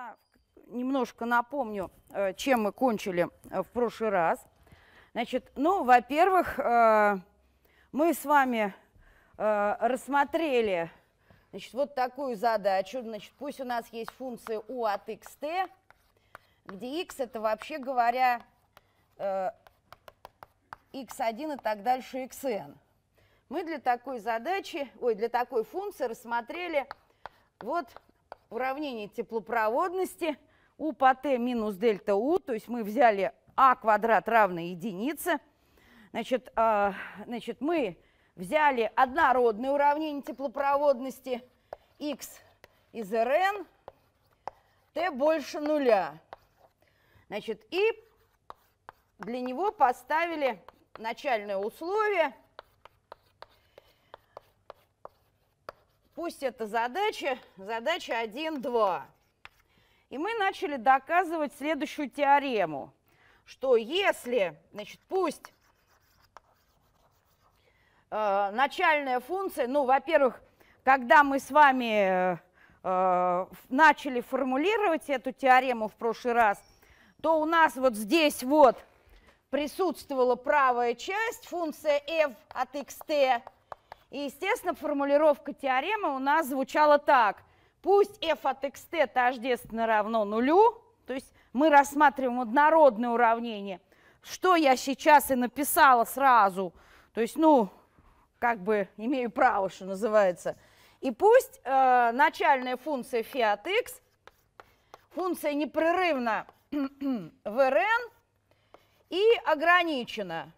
я немножко напомню, э, чем мы кончили э, в прошлый раз. Значит, ну, во-первых, э, мы с вами рассмотрели значит, вот такую задачу. Значит, пусть у нас есть функция u от xt, где x это вообще говоря x1 и так дальше xn. Мы для такой задачи, ой, для такой функции рассмотрели вот уравнение теплопроводности у по t минус дельта у, то есть мы взяли а квадрат равно единице. Значит, а, значит, мы взяли однородное уравнение теплопроводности x из rn, t больше нуля. Значит, и для него поставили начальное условие Пусть это задача, задача 1, 2. И мы начали доказывать следующую теорему, что если, значит, пусть э, начальная функция, ну, во-первых, когда мы с вами э, начали формулировать эту теорему в прошлый раз, то у нас вот здесь вот присутствовала правая часть, функция f от xt, и, естественно, формулировка теоремы у нас звучала так. Пусть f от xt тождественно равно нулю, то есть мы рассматриваем однородное уравнение, что я сейчас и написала сразу, то есть, ну, как бы имею право, что называется. И пусть э, начальная функция фи от x, функция непрерывна в rn и ограничена.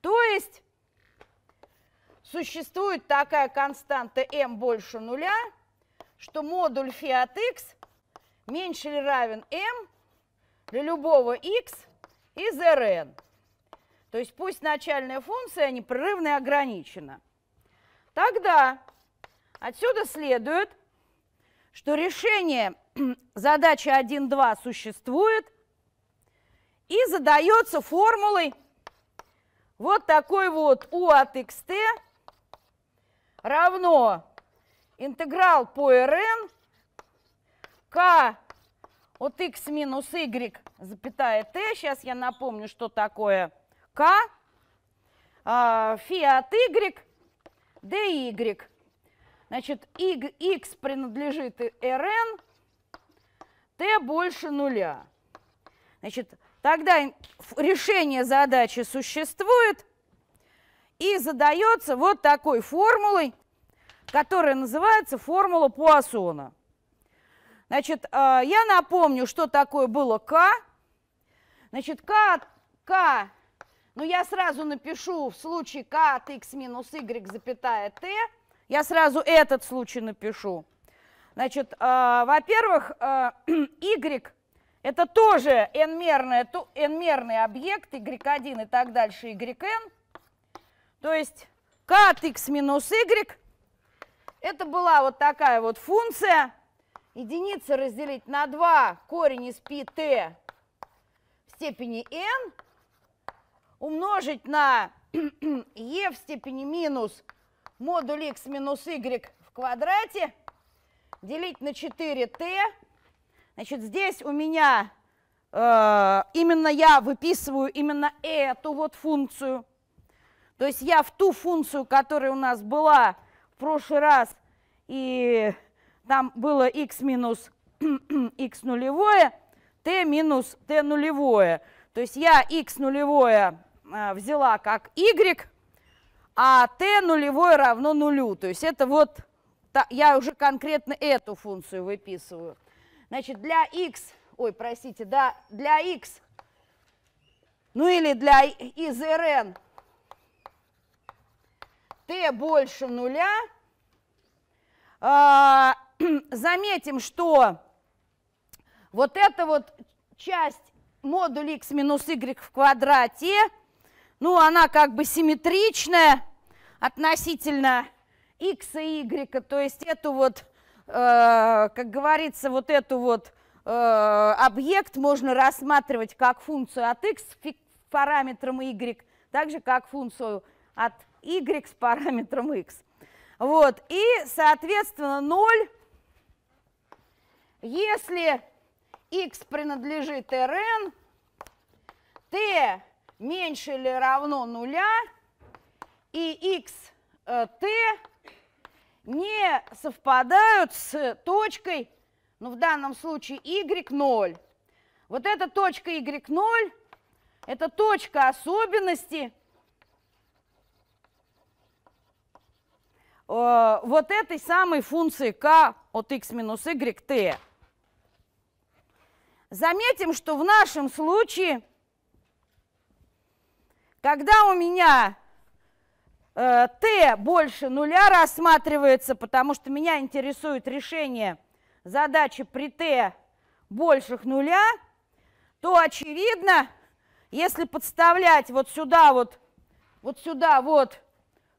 То есть существует такая константа m больше нуля, что модуль φ от x меньше или равен m для любого x из Rn. То есть пусть начальная функция непрерывно и ограничена. Тогда отсюда следует, что решение задачи 1.2 существует и задается формулой вот такой вот u от xt равно интеграл по РН к от x минус y, запятая t. Сейчас я напомню, что такое к а, Фи от y, dy. Значит, x принадлежит rn, t больше нуля. Значит, тогда решение задачи существует – и задается вот такой формулой, которая называется формула Пуассона. Значит, э, я напомню, что такое было К. Значит, К, К, ну я сразу напишу в случае К от x минус y, запятая t, я сразу этот случай напишу. Значит, э, во-первых, э, y это тоже n-мерный n объект, y1 и так дальше, yn. То есть k x минус y это была вот такая вот функция. Единица разделить на 2 корень из пи t в степени n умножить на e в степени минус модуль x минус y в квадрате делить на 4t. Значит, здесь у меня э, именно я выписываю именно эту вот функцию – то есть я в ту функцию, которая у нас была в прошлый раз, и там было x минус x нулевое, t минус t нулевое. То есть я x нулевое э, взяла как y, а t нулевое равно нулю. То есть это вот, я уже конкретно эту функцию выписываю. Значит, для x, ой, простите, да, для x, ну или для из rn t больше нуля. А, заметим, что вот эта вот часть модуль x минус y в квадрате, ну, она как бы симметричная относительно x и y, то есть эту вот, э, как говорится, вот эту вот э, объект можно рассматривать как функцию от x параметром y, так же как функцию от y y с параметром x. Вот, и, соответственно, 0, если x принадлежит Rn, t меньше или равно 0 и x, э, t не совпадают с точкой, ну, в данном случае y0. Вот эта точка y0 – это точка особенности – Э, вот этой самой функции k от x минус y t. Заметим, что в нашем случае, когда у меня t э, больше нуля рассматривается, потому что меня интересует решение задачи при t больших нуля, то очевидно, если подставлять вот сюда вот, вот сюда вот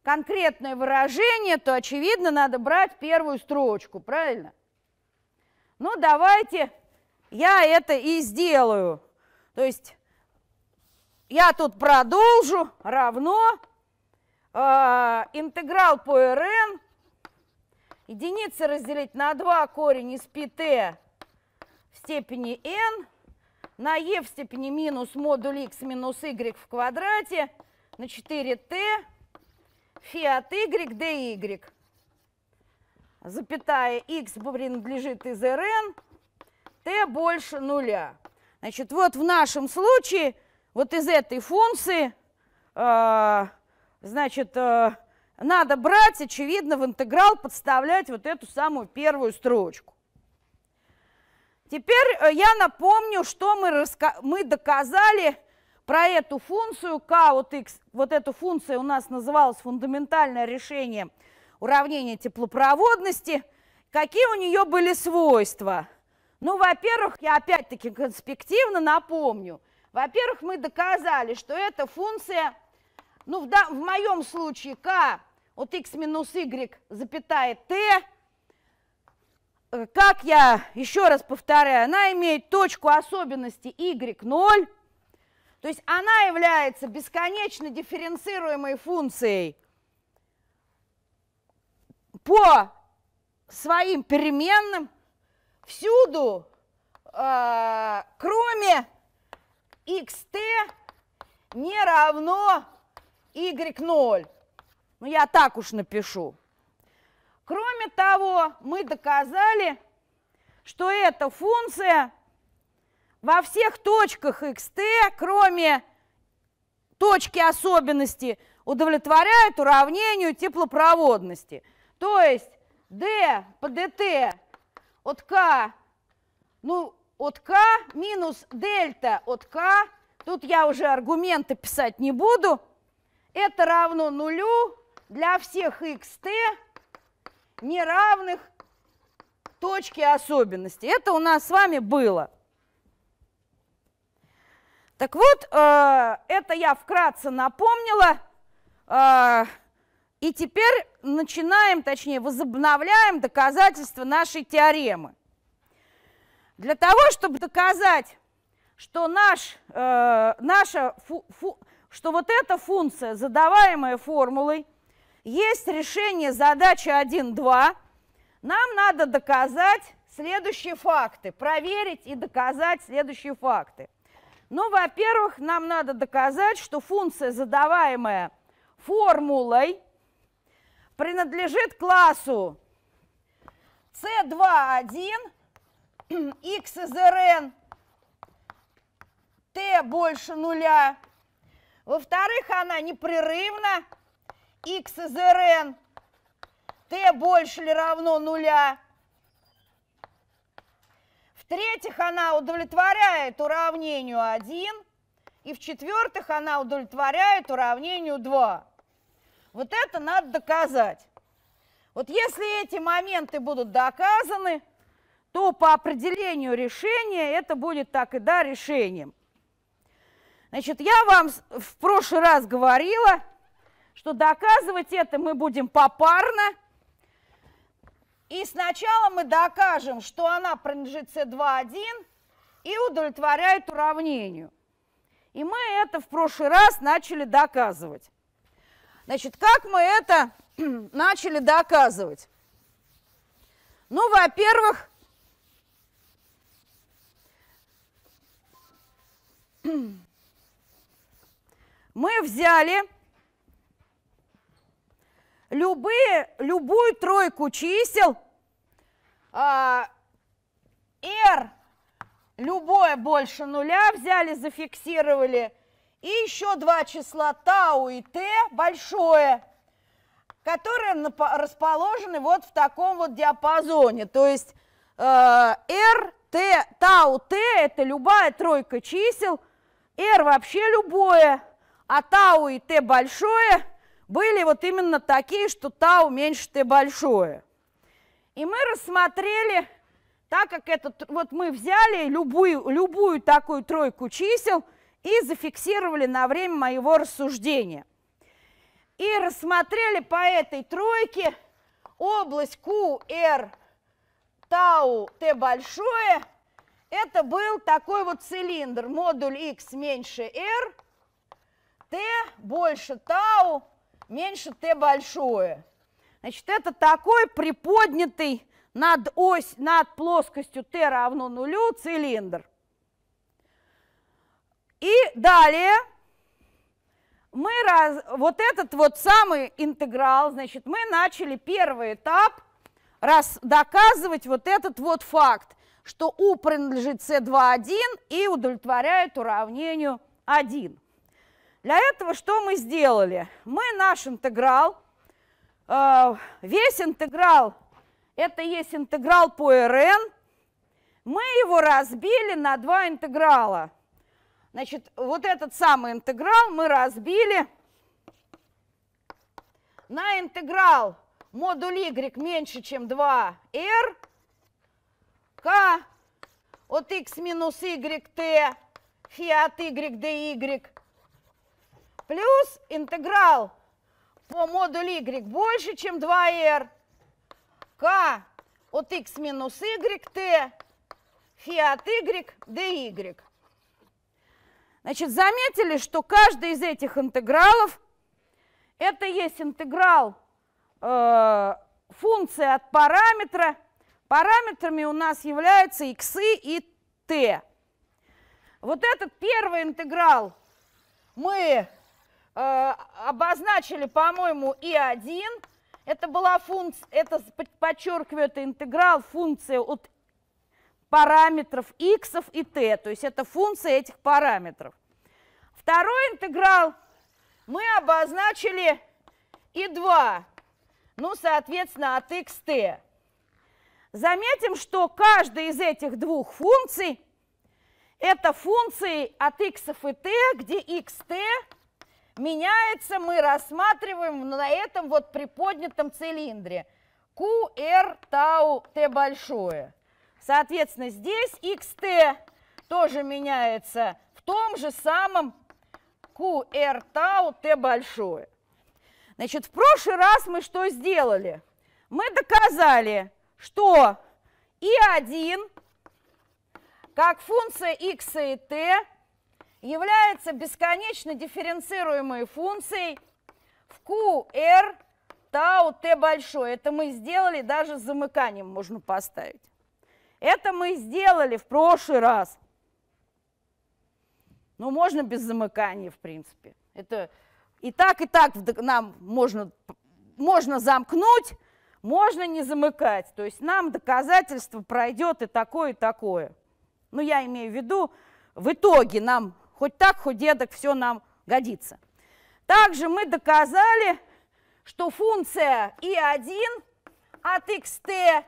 конкретное выражение, то, очевидно, надо брать первую строчку, правильно? Ну, давайте я это и сделаю. То есть я тут продолжу равно э, интеграл по rn единицы разделить на 2 корень из пт в степени n на e в степени минус модуль x минус y в квадрате на 4t фи от y dy. Запятая x принадлежит из Rn, t больше нуля. Значит, вот в нашем случае вот из этой функции, э, значит, э, надо брать, очевидно, в интеграл подставлять вот эту самую первую строчку. Теперь э, я напомню, что мы, мы доказали про эту функцию k от x, вот эта функция у нас называлась фундаментальное решение уравнения теплопроводности. Какие у нее были свойства? Ну, во-первых, я опять-таки конспективно напомню. Во-первых, мы доказали, что эта функция, ну, в, да, в моем случае k от x минус y, запятая t, э, как я еще раз повторяю, она имеет точку особенности y0, то есть она является бесконечно дифференцируемой функцией по своим переменным всюду, э, кроме xt не равно y0. Ну, я так уж напишу. Кроме того, мы доказали, что эта функция – во всех точках xt, кроме точки особенности, удовлетворяет уравнению теплопроводности. То есть d по dt от k, ну, от k минус дельта от k, тут я уже аргументы писать не буду, это равно нулю для всех xt неравных точки особенности. Это у нас с вами было. Так вот, э, это я вкратце напомнила. Э, и теперь начинаем, точнее, возобновляем доказательства нашей теоремы. Для того, чтобы доказать, что, наш, э, наша что вот эта функция, задаваемая формулой, есть решение задачи 1.2, нам надо доказать следующие факты, проверить и доказать следующие факты. Ну, во-первых, нам надо доказать, что функция, задаваемая формулой, принадлежит классу c21 x из rn t больше нуля. Во-вторых, она непрерывна x из rn t больше или равно нуля. В-третьих, она удовлетворяет уравнению 1. И в-четвертых, она удовлетворяет уравнению 2. Вот это надо доказать. Вот если эти моменты будут доказаны, то по определению решения это будет так и да решением. Значит, я вам в прошлый раз говорила, что доказывать это мы будем попарно – и сначала мы докажем, что она принадлежит С2,1 и удовлетворяет уравнению. И мы это в прошлый раз начали доказывать. Значит, как мы это начали доказывать? Ну, во-первых, мы взяли любые, любую тройку чисел э, r любое больше нуля взяли, зафиксировали. И еще два числа тау и т большое, которые расположены вот в таком вот диапазоне. То есть э, r, t, тау, t это любая тройка чисел, r вообще любое, а тау и t большое – были вот именно такие, что тау меньше Т большое. И мы рассмотрели, так как этот вот мы взяли любую, любую такую тройку чисел и зафиксировали на время моего рассуждения. И рассмотрели по этой тройке область QR тау Т большое. Это был такой вот цилиндр, модуль X меньше R, Т больше тау, меньше Т большое. Значит, это такой приподнятый над, ось, над плоскостью Т равно нулю цилиндр. И далее мы раз, вот этот вот самый интеграл, значит, мы начали первый этап раз, доказывать вот этот вот факт, что U принадлежит c 21 и удовлетворяет уравнению 1. Для этого что мы сделали? Мы наш интеграл, э, весь интеграл, это есть интеграл по РН, мы его разбили на два интеграла. Значит, вот этот самый интеграл мы разбили на интеграл модуль y меньше, чем 2r, k от x минус y t, фи от y dy плюс интеграл по модулю y больше, чем 2r, k от x минус y, t, фи от y, dy. Значит, заметили, что каждый из этих интегралов это есть интеграл э, функции от параметра. Параметрами у нас являются x и t. Вот этот первый интеграл мы Э, обозначили, по-моему, И1. Это была функция, это подчеркиваю, интеграл функции от параметров x и t, то есть это функция этих параметров. Второй интеграл мы обозначили и2, ну, соответственно, от x, t. Заметим, что каждая из этих двух функций – это функции от x и t, где x, t – меняется, мы рассматриваем на этом вот приподнятом цилиндре. Q, R, tau t большое. Соответственно, здесь XT тоже меняется в том же самом Q, R, tau t большое. Значит, в прошлый раз мы что сделали? Мы доказали, что И1 как функция x и t является бесконечно дифференцируемой функцией в QR тау t большой Это мы сделали, даже с замыканием можно поставить. Это мы сделали в прошлый раз. Ну, можно без замыкания, в принципе. Это и так, и так нам можно, можно замкнуть, можно не замыкать. То есть нам доказательство пройдет и такое, и такое. Ну, я имею в виду, в итоге нам Хоть так, хоть эдак, все нам годится. Также мы доказали, что функция и1 от xt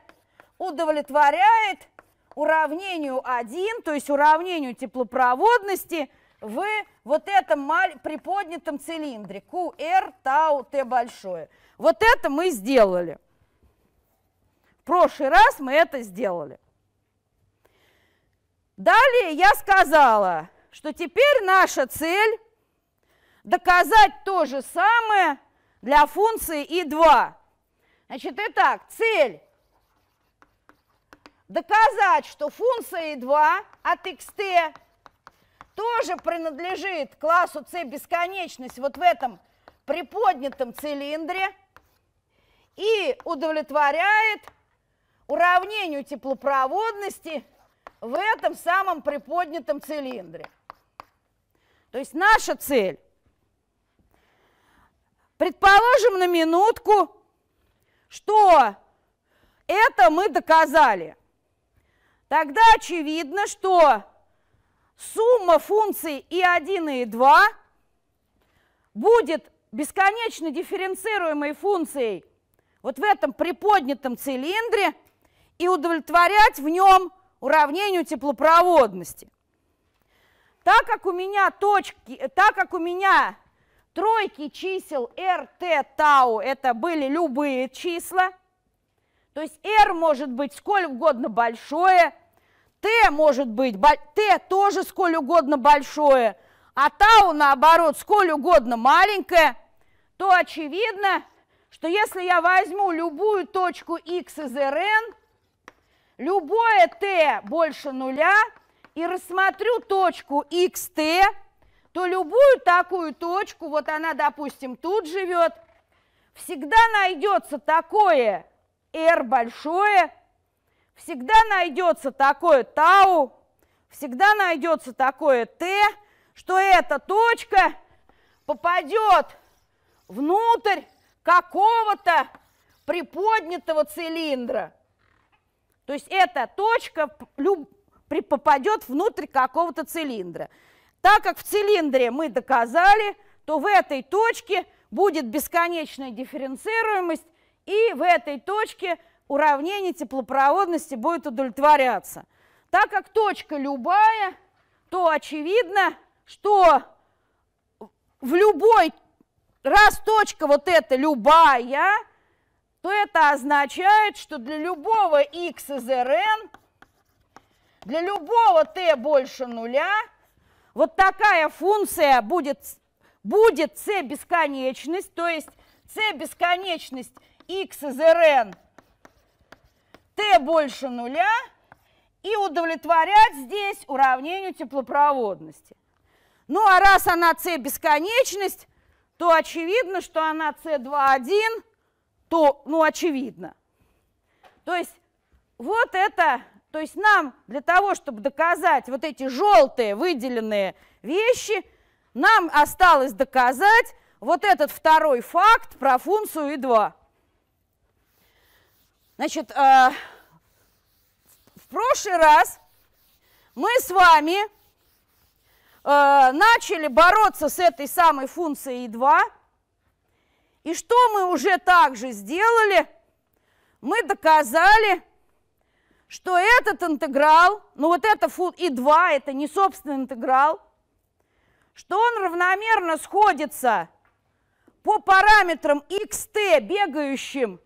удовлетворяет уравнению 1, то есть уравнению теплопроводности в вот этом приподнятом цилиндре QR tau t большое. Вот это мы сделали. В прошлый раз мы это сделали. Далее я сказала, что теперь наша цель доказать то же самое для функции И2. Значит, итак, цель доказать, что функция И2 от xt тоже принадлежит классу c бесконечность вот в этом приподнятом цилиндре и удовлетворяет уравнению теплопроводности в этом самом приподнятом цилиндре. То есть наша цель. Предположим на минутку, что это мы доказали. Тогда очевидно, что сумма функций и 1, и 2 будет бесконечно дифференцируемой функцией вот в этом приподнятом цилиндре и удовлетворять в нем уравнению теплопроводности. Так как у меня точки, так как у меня тройки чисел r, t, tau, это были любые числа, то есть r может быть сколь угодно большое, t может быть, t тоже сколь угодно большое, а tau наоборот, сколь угодно маленькое, то очевидно, что если я возьму любую точку x из Rn, любое t больше нуля – и рассмотрю точку xt, то любую такую точку, вот она, допустим, тут живет, всегда найдется такое r большое, всегда найдется такое тау, всегда найдется такое t, что эта точка попадет внутрь какого-то приподнятого цилиндра. То есть эта точка, люб, при попадет внутрь какого-то цилиндра. Так как в цилиндре мы доказали, то в этой точке будет бесконечная дифференцируемость, и в этой точке уравнение теплопроводности будет удовлетворяться. Так как точка любая, то очевидно, что в любой, раз точка вот эта любая, то это означает, что для любого x из Rn для любого t больше нуля вот такая функция будет, будет c бесконечность, то есть c бесконечность x из rn t больше нуля и удовлетворять здесь уравнению теплопроводности. Ну а раз она c бесконечность, то очевидно, что она c21, то, ну очевидно. То есть вот это то есть нам для того, чтобы доказать вот эти желтые выделенные вещи, нам осталось доказать вот этот второй факт про функцию И2. Значит, э, в прошлый раз мы с вами э, начали бороться с этой самой функцией И2. И что мы уже также сделали? Мы доказали что этот интеграл, ну вот это фу, и 2, это не собственный интеграл, что он равномерно сходится по параметрам xt, бегающим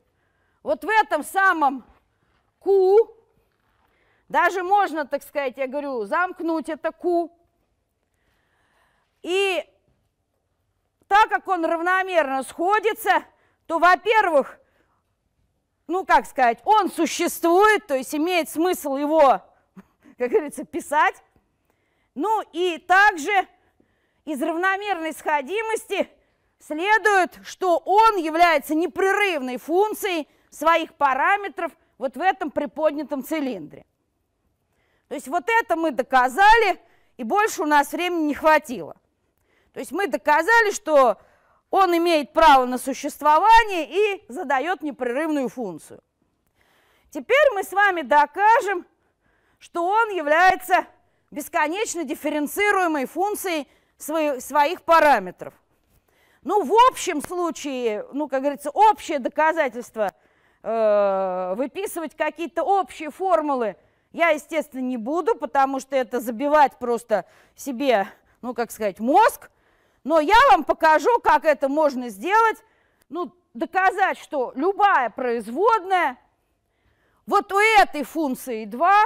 вот в этом самом q, даже можно, так сказать, я говорю, замкнуть это q, и так как он равномерно сходится, то, во-первых, ну, как сказать, он существует, то есть имеет смысл его, как говорится, писать. Ну и также из равномерной сходимости следует, что он является непрерывной функцией своих параметров вот в этом приподнятом цилиндре. То есть вот это мы доказали, и больше у нас времени не хватило. То есть мы доказали, что он имеет право на существование и задает непрерывную функцию. Теперь мы с вами докажем, что он является бесконечно дифференцируемой функцией своих параметров. Ну, в общем случае, ну, как говорится, общее доказательство, э, выписывать какие-то общие формулы я, естественно, не буду, потому что это забивать просто себе, ну, как сказать, мозг. Но я вам покажу, как это можно сделать, ну, доказать, что любая производная вот у этой функции 2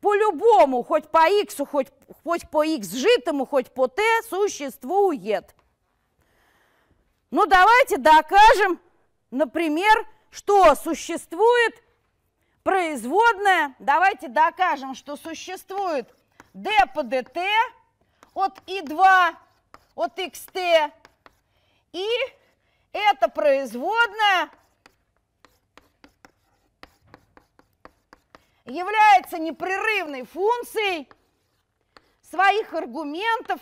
по-любому, хоть по x, хоть, хоть по x житому, хоть по t существует. Ну, давайте докажем, например, что существует производная. Давайте докажем, что существует d по dt от и 2 от xt. И это производная является непрерывной функцией своих аргументов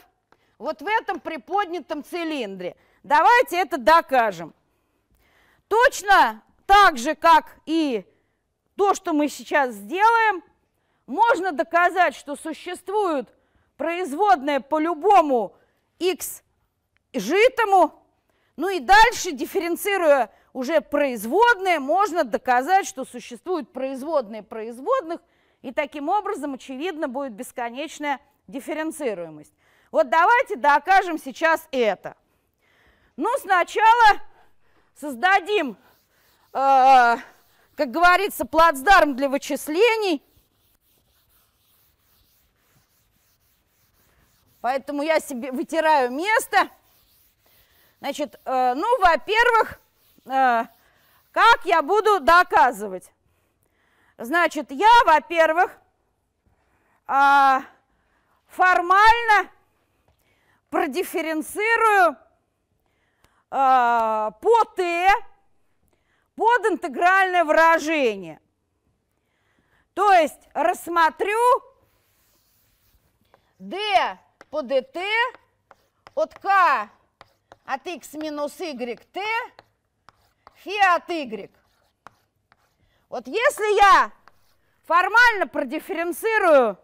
вот в этом приподнятом цилиндре. Давайте это докажем. Точно так же, как и то, что мы сейчас сделаем, можно доказать, что существует производная по любому x житому. Ну и дальше, дифференцируя уже производные, можно доказать, что существуют производные производных, и таким образом, очевидно, будет бесконечная дифференцируемость. Вот давайте докажем сейчас это. Ну, сначала создадим, э, как говорится, плацдарм для вычислений – Поэтому я себе вытираю место. Значит, э, ну, во-первых, э, как я буду доказывать? Значит, я, во-первых, э, формально продифференцирую э, по t под интегральное выражение. То есть рассмотрю d по dt от k от x минус y t фи от y. Вот если я формально продифференцирую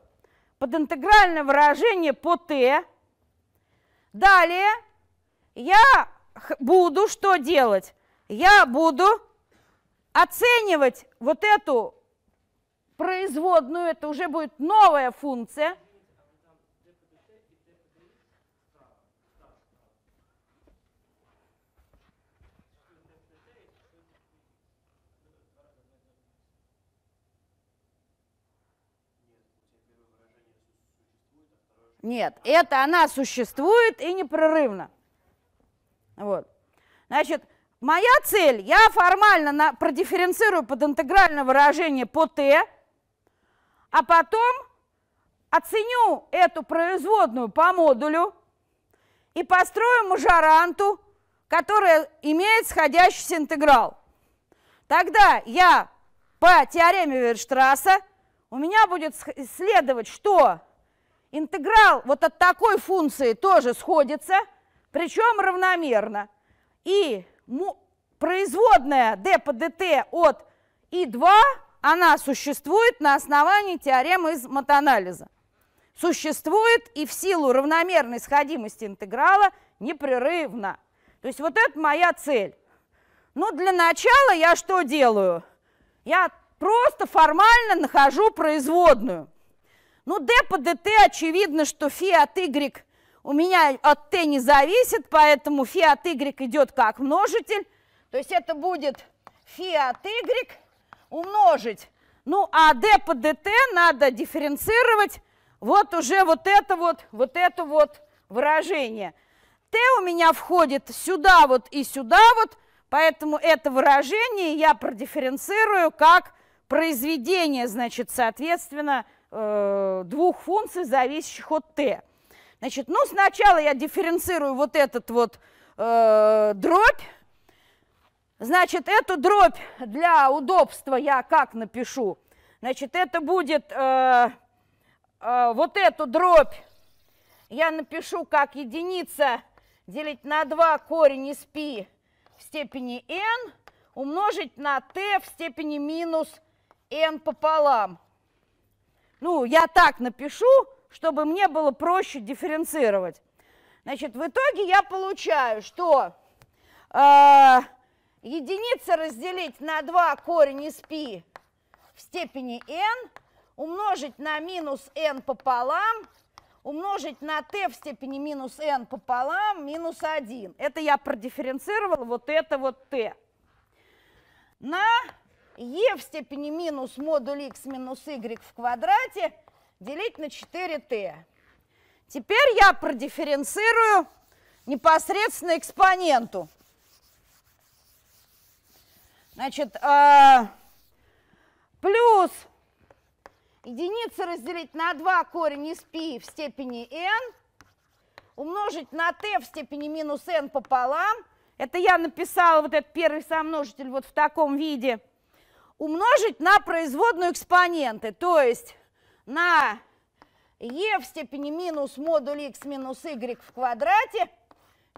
под интегральное выражение по t, далее я буду что делать? Я буду оценивать вот эту производную, это уже будет новая функция – Нет, это она существует и непрерывно. Вот. Значит, моя цель, я формально на, продифференцирую под интегральное выражение по t, а потом оценю эту производную по модулю и построю мажоранту, которая имеет сходящийся интеграл. Тогда я по теореме Вильштрасса у меня будет следовать, что Интеграл вот от такой функции тоже сходится, причем равномерно. И производная d по dt от i 2 она существует на основании теоремы из матанализа. Существует и в силу равномерной сходимости интеграла непрерывно. То есть вот это моя цель. Но ну, для начала я что делаю? Я просто формально нахожу производную. Ну, D по dt очевидно, что фи от y у меня от t не зависит, поэтому фи от y идет как множитель. То есть это будет фи от y умножить. Ну, а d по dt надо дифференцировать вот уже вот это вот, вот это вот выражение. t у меня входит сюда вот и сюда вот, поэтому это выражение я продифференцирую как произведение, значит, соответственно, Э, двух функций, зависящих от t. Значит, ну сначала я дифференцирую вот этот вот э, дробь. Значит, эту дробь для удобства я как напишу? Значит, это будет э, э, вот эту дробь я напишу как единица делить на 2 корень из π в степени n умножить на t в степени минус n пополам. Ну, я так напишу, чтобы мне было проще дифференцировать. Значит, в итоге я получаю, что э, единица разделить на 2 корень из π в степени n умножить на минус n пополам умножить на t в степени минус n пополам минус 1. Это я продифференцировала вот это вот t. На e в степени минус модуль x минус y в квадрате делить на 4t. Теперь я продифференцирую непосредственно экспоненту. Значит, э, плюс единица разделить на 2 корень из π в степени n умножить на t в степени минус n пополам. Это я написала вот этот первый сомножитель вот в таком виде – умножить на производную экспоненты, то есть на e в степени минус модуль x минус y в квадрате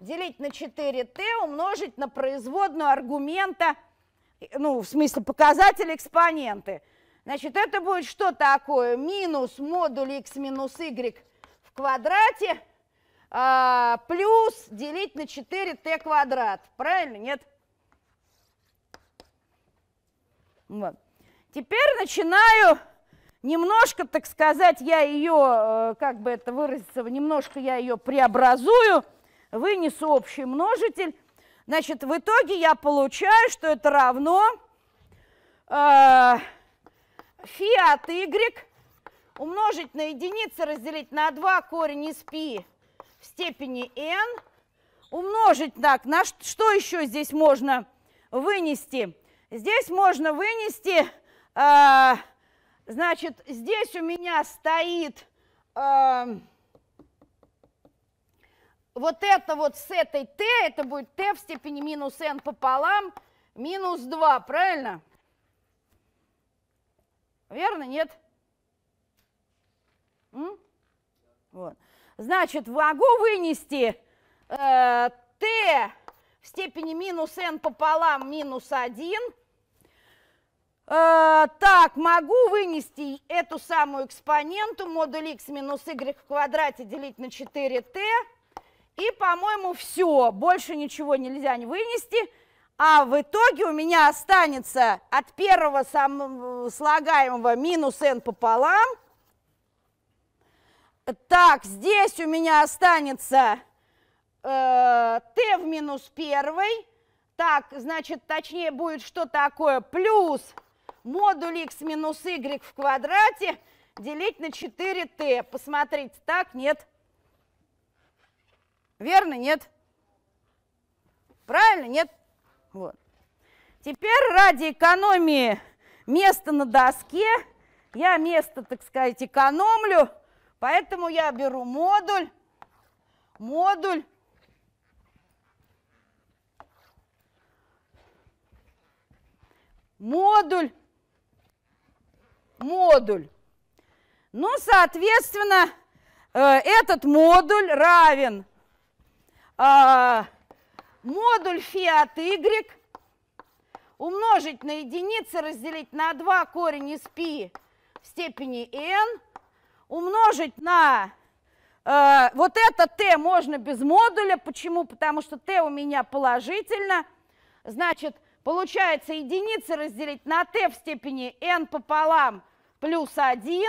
делить на 4t умножить на производную аргумента, ну, в смысле показатель экспоненты. Значит, это будет что такое? Минус модуль x минус y в квадрате а, плюс делить на 4t квадрат. Правильно? Нет? Вот. Теперь начинаю немножко, так сказать, я ее, э, как бы это выразиться, немножко я ее преобразую, вынесу общий множитель. Значит, в итоге я получаю, что это равно э, от y умножить на единицу, разделить на 2 корень из π в степени n, умножить так, на что еще здесь можно вынести? Здесь можно вынести, э, значит, здесь у меня стоит э, вот это вот с этой t, это будет t в степени минус n пополам, минус 2, правильно? Верно, нет? М? Вот. Значит, могу вынести э, t в степени минус n пополам минус 1 а, так, могу вынести эту самую экспоненту, модуль x минус y в квадрате делить на 4t. И, по-моему, все, больше ничего нельзя не вынести. А в итоге у меня останется от первого сам, слагаемого минус n пополам. Так, здесь у меня останется э, t в минус первый. Так, значит, точнее будет что такое плюс модуль x минус y в квадрате делить на 4t. Посмотрите, так, нет. Верно, нет. Правильно, нет. Вот. Теперь ради экономии места на доске, я место, так сказать, экономлю, поэтому я беру модуль, модуль, модуль модуль. Ну, соответственно, э, этот модуль равен э, модуль фи от y умножить на единицы, разделить на 2 корень из пи в степени n, умножить на э, вот это t можно без модуля. Почему? Потому что t у меня положительно. Значит, получается единицы разделить на t в степени n пополам плюс 1.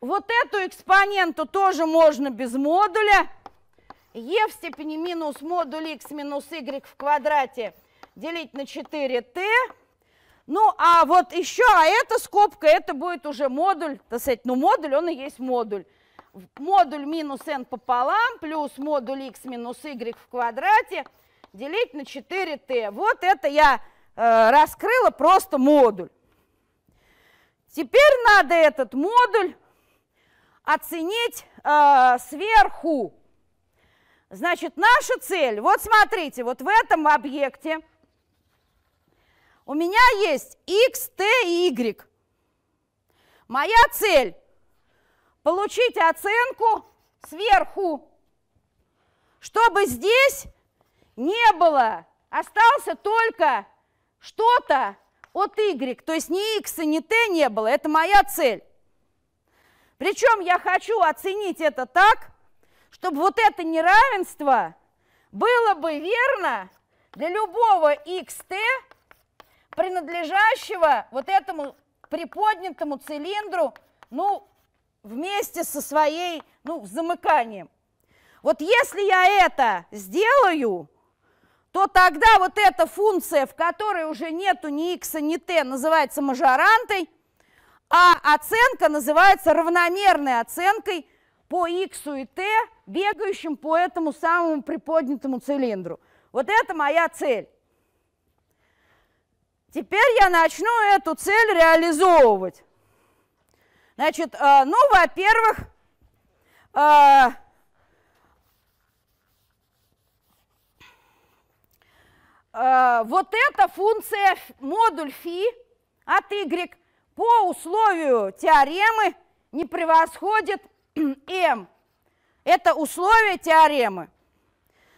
Вот эту экспоненту тоже можно без модуля. е в степени минус модуль x минус y в квадрате делить на 4t. Ну, а вот еще, а эта скобка, это будет уже модуль, так сказать, ну, модуль, он и есть модуль. Модуль минус n пополам плюс модуль x минус y в квадрате делить на 4t. Вот это я э, раскрыла просто модуль. Теперь надо этот модуль оценить э, сверху. Значит, наша цель, вот смотрите, вот в этом объекте у меня есть x, t и y. Моя цель – получить оценку сверху, чтобы здесь не было, остался только что-то от Y. То есть ни X ни T не было. Это моя цель. Причем я хочу оценить это так, чтобы вот это неравенство было бы верно для любого xt, принадлежащего вот этому приподнятому цилиндру, ну, вместе со своей, ну, замыканием. Вот если я это сделаю, то тогда вот эта функция, в которой уже нету ни x, ни t, называется мажорантой, а оценка называется равномерной оценкой по x и t, бегающим по этому самому приподнятому цилиндру. Вот это моя цель. Теперь я начну эту цель реализовывать. Значит, э, ну, во-первых, э, Э, вот эта функция модуль φ от y по условию теоремы не превосходит m. Это условие теоремы.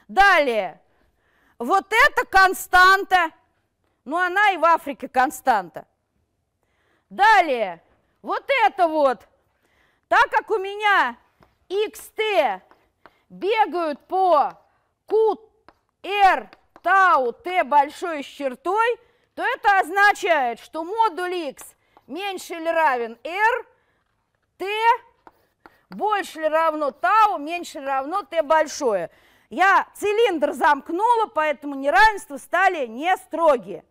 Далее, вот эта константа, ну она и в Африке константа. Далее, вот это вот, так как у меня xt бегают по q, r, тау t большой с чертой, то это означает, что модуль x меньше или равен r, t больше или равно тау, меньше или равно t большое. Я цилиндр замкнула, поэтому неравенства стали не строгие.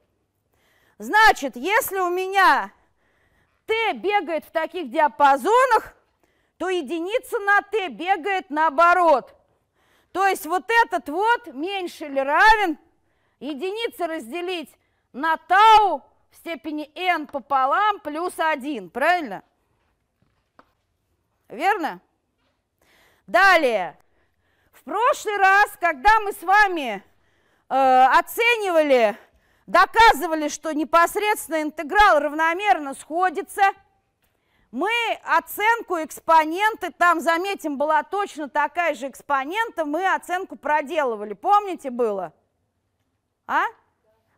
Значит, если у меня t бегает в таких диапазонах, то единица на t бегает наоборот. То есть вот этот вот меньше или равен единицы разделить на тау в степени n пополам плюс 1, правильно? Верно? Далее. В прошлый раз, когда мы с вами э, оценивали, доказывали, что непосредственно интеграл равномерно сходится, мы оценку экспоненты, там, заметим, была точно такая же экспонента, мы оценку проделывали. Помните, было? А?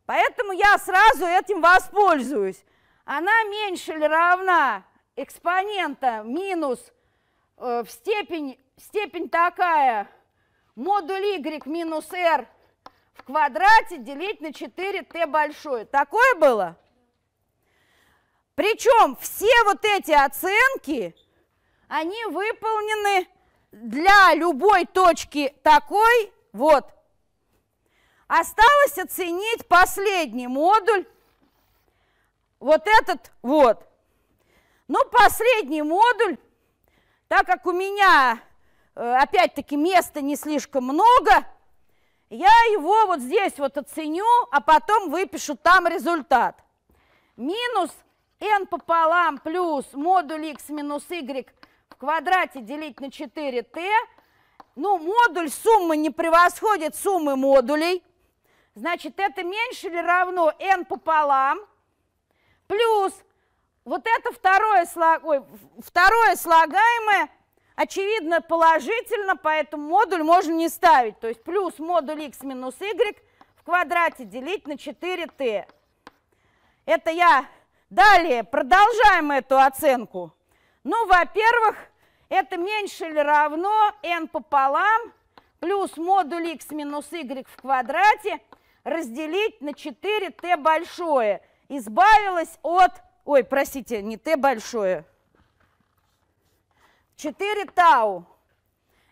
Поэтому я сразу этим воспользуюсь. Она меньше или равна экспонента минус э, в степень, степень такая, модуль y минус r в квадрате делить на 4t большое. Такое было? Причем все вот эти оценки, они выполнены для любой точки такой вот Осталось оценить последний модуль, вот этот вот. Ну, последний модуль, так как у меня, э, опять-таки, места не слишком много, я его вот здесь вот оценю, а потом выпишу там результат. Минус n пополам плюс модуль x минус y в квадрате делить на 4t. Ну, модуль суммы не превосходит суммы модулей. Значит, это меньше или равно n пополам плюс вот это второе, слаг, Ой, второе слагаемое, очевидно, положительно, поэтому модуль можно не ставить. То есть плюс модуль x минус y в квадрате делить на 4t. Это я далее продолжаем эту оценку. Ну, во-первых, это меньше или равно n пополам плюс модуль x минус y в квадрате – разделить на 4 т большое. Избавилась от... Ой, простите, не т большое. 4 тау.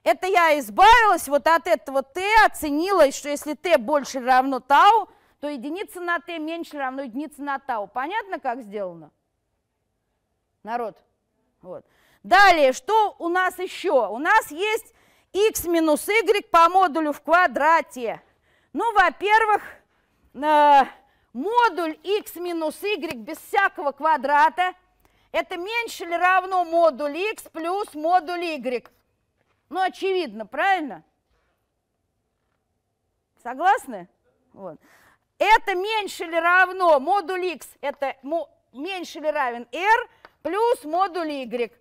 Это я избавилась вот от этого т оценила, что если т больше равно тау, то единица на т меньше равно единица на тау. Понятно, как сделано? Народ. Вот. Далее, что у нас еще? У нас есть x минус y по модулю в квадрате. Ну, во-первых, э, модуль x минус y без всякого квадрата это меньше или равно модуль x плюс модуль y. Ну, очевидно, правильно? Согласны? Вот. Это меньше или равно модуль x, это меньше или равен r плюс модуль y.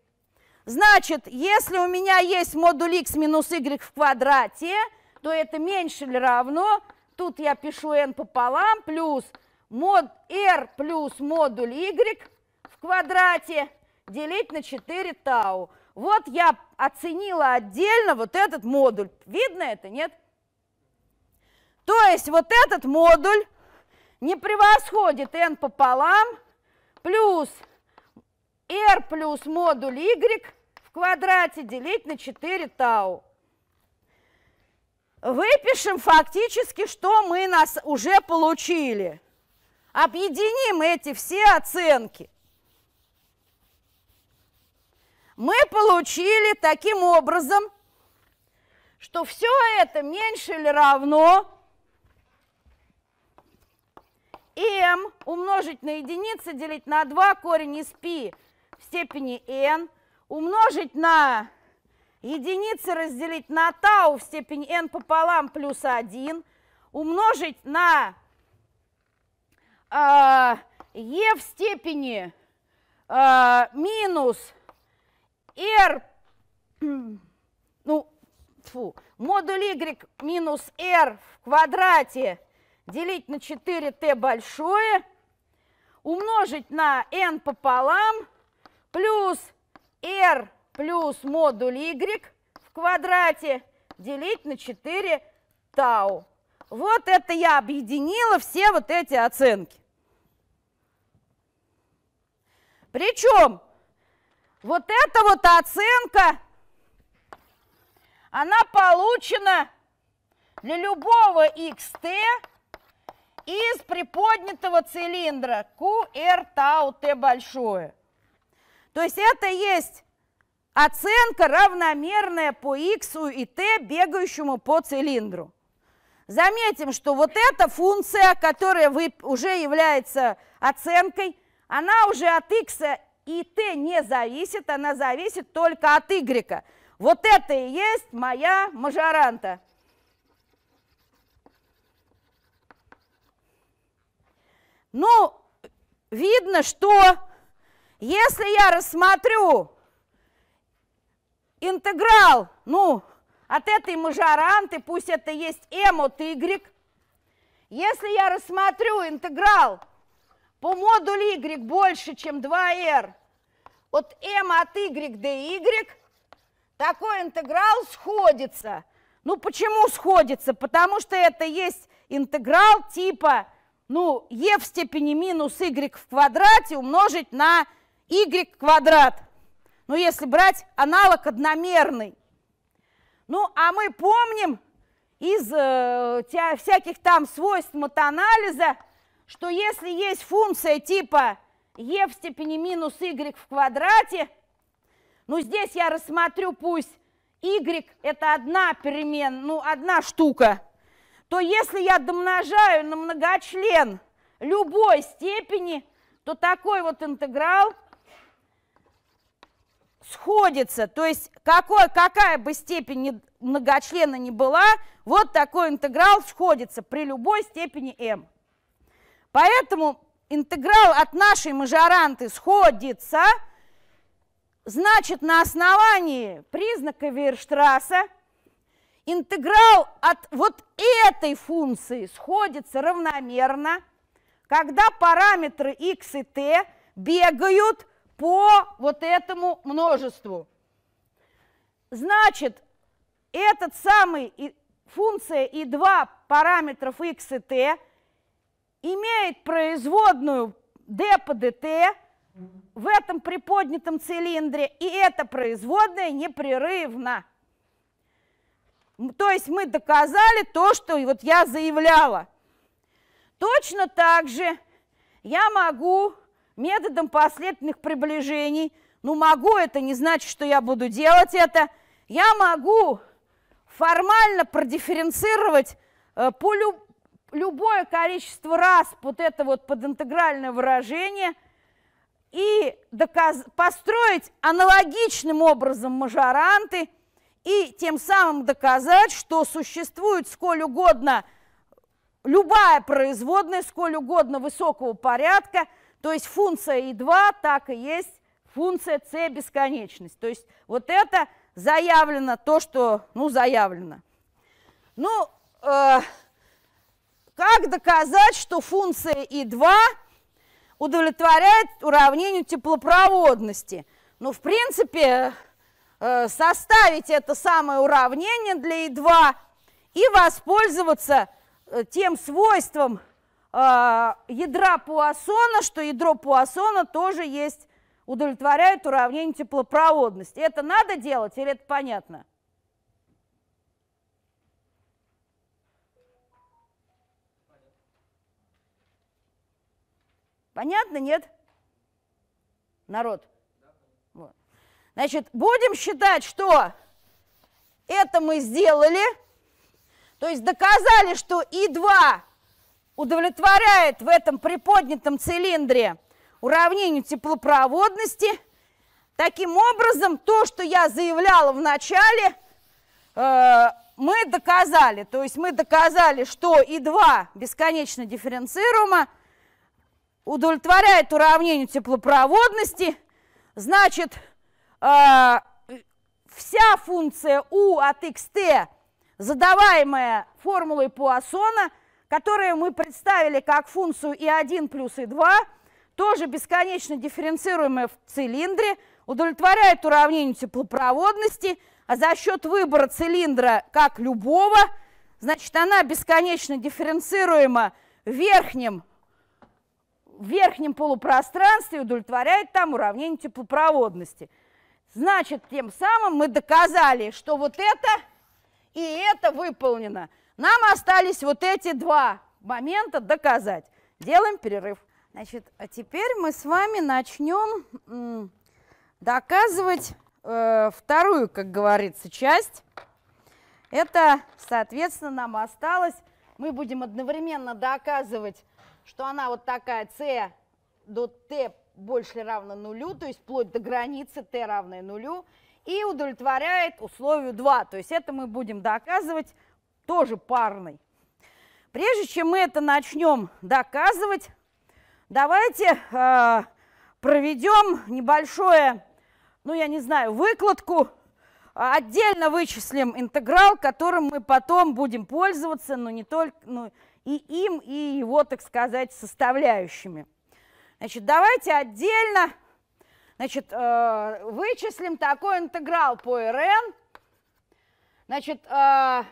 Значит, если у меня есть модуль x минус y в квадрате, то это меньше или равно, тут я пишу n пополам, плюс мод r плюс модуль y в квадрате делить на 4 тау. Вот я оценила отдельно вот этот модуль. Видно это, нет? То есть вот этот модуль не превосходит n пополам плюс r плюс модуль y в квадрате делить на 4 тау выпишем фактически, что мы нас уже получили. Объединим эти все оценки. Мы получили таким образом, что все это меньше или равно m умножить на единицу делить на 2 корень из π в степени n умножить на единицы разделить на тау в степени n пополам плюс 1, умножить на э, e в степени э, минус r, ну, фу, модуль y минус r в квадрате делить на 4t большое, умножить на n пополам плюс r плюс модуль y в квадрате делить на 4 тау. Вот это я объединила все вот эти оценки. Причем вот эта вот оценка, она получена для любого xt из приподнятого цилиндра QR тау t большое. То есть это есть Оценка равномерная по x и t, бегающему по цилиндру. Заметим, что вот эта функция, которая вы, уже является оценкой, она уже от x и t не зависит, она зависит только от y. Вот это и есть моя мажоранта. Ну, видно, что если я рассмотрю интеграл, ну, от этой мажоранты, пусть это есть m от y. Если я рассмотрю интеграл по модулю y больше, чем 2r, от m от y до y, такой интеграл сходится. Ну, почему сходится? Потому что это есть интеграл типа, ну, e в степени минус y в квадрате умножить на y квадрат. Ну, если брать аналог одномерный. Ну, а мы помним из э, всяких там свойств мотоанализа, что если есть функция типа e в степени минус y в квадрате, ну, здесь я рассмотрю пусть y – это одна перемен, ну, одна штука, то если я домножаю на многочлен любой степени, то такой вот интеграл – сходится, то есть какой, какая бы степень многочлена ни была, вот такой интеграл сходится при любой степени m. Поэтому интеграл от нашей мажоранты сходится, значит, на основании признака Вейерштрасса интеграл от вот этой функции сходится равномерно, когда параметры x и t бегают – по вот этому множеству. Значит, этот самый функция и два параметров x и t имеет производную d по dt в этом приподнятом цилиндре, и эта производная непрерывна. То есть мы доказали то, что вот я заявляла. Точно так же я могу методом последовательных приближений. Ну, могу это не значит, что я буду делать это. Я могу формально продифференцировать э, по люб любое количество раз вот это вот подинтегральное выражение и доказ построить аналогичным образом мажоранты и тем самым доказать, что существует сколь угодно любая производная, сколь угодно высокого порядка – то есть функция и 2 так и есть функция c бесконечность. То есть вот это заявлено то, что ну, заявлено. Ну, э, как доказать, что функция и2 удовлетворяет уравнению теплопроводности? Ну, в принципе, э, составить это самое уравнение для и2 и воспользоваться э, тем свойством Э, ядра Пуассона, что ядро Пуассона тоже есть, удовлетворяет уравнение теплопроводности. Это надо делать или это понятно? Понятно, нет? Народ. Вот. Значит, будем считать, что это мы сделали, то есть доказали, что И2 удовлетворяет в этом приподнятом цилиндре уравнению теплопроводности. Таким образом, то, что я заявляла в начале, э, мы доказали. То есть мы доказали, что и два бесконечно дифференцируема удовлетворяет уравнению теплопроводности. Значит, э, вся функция u от xt, задаваемая формулой Пуассона – которые мы представили как функцию и1 плюс и2, тоже бесконечно дифференцируемая в цилиндре, удовлетворяет уравнению теплопроводности, а за счет выбора цилиндра как любого, значит, она бесконечно дифференцируема в верхнем, в верхнем полупространстве, удовлетворяет там уравнение теплопроводности. Значит, тем самым мы доказали, что вот это и это выполнено – нам остались вот эти два момента доказать. Делаем перерыв. Значит, а теперь мы с вами начнем доказывать э, вторую, как говорится, часть. Это, соответственно, нам осталось. Мы будем одновременно доказывать, что она вот такая c до t больше или равно нулю, то есть вплоть до границы t равной нулю, и удовлетворяет условию 2. То есть это мы будем доказывать тоже парный. Прежде чем мы это начнем доказывать, давайте э, проведем небольшое, ну я не знаю, выкладку, а, отдельно вычислим интеграл, которым мы потом будем пользоваться, но не только, ну, и им, и его, так сказать, составляющими. Значит, давайте отдельно значит, э, вычислим такой интеграл по Rn. Значит, э,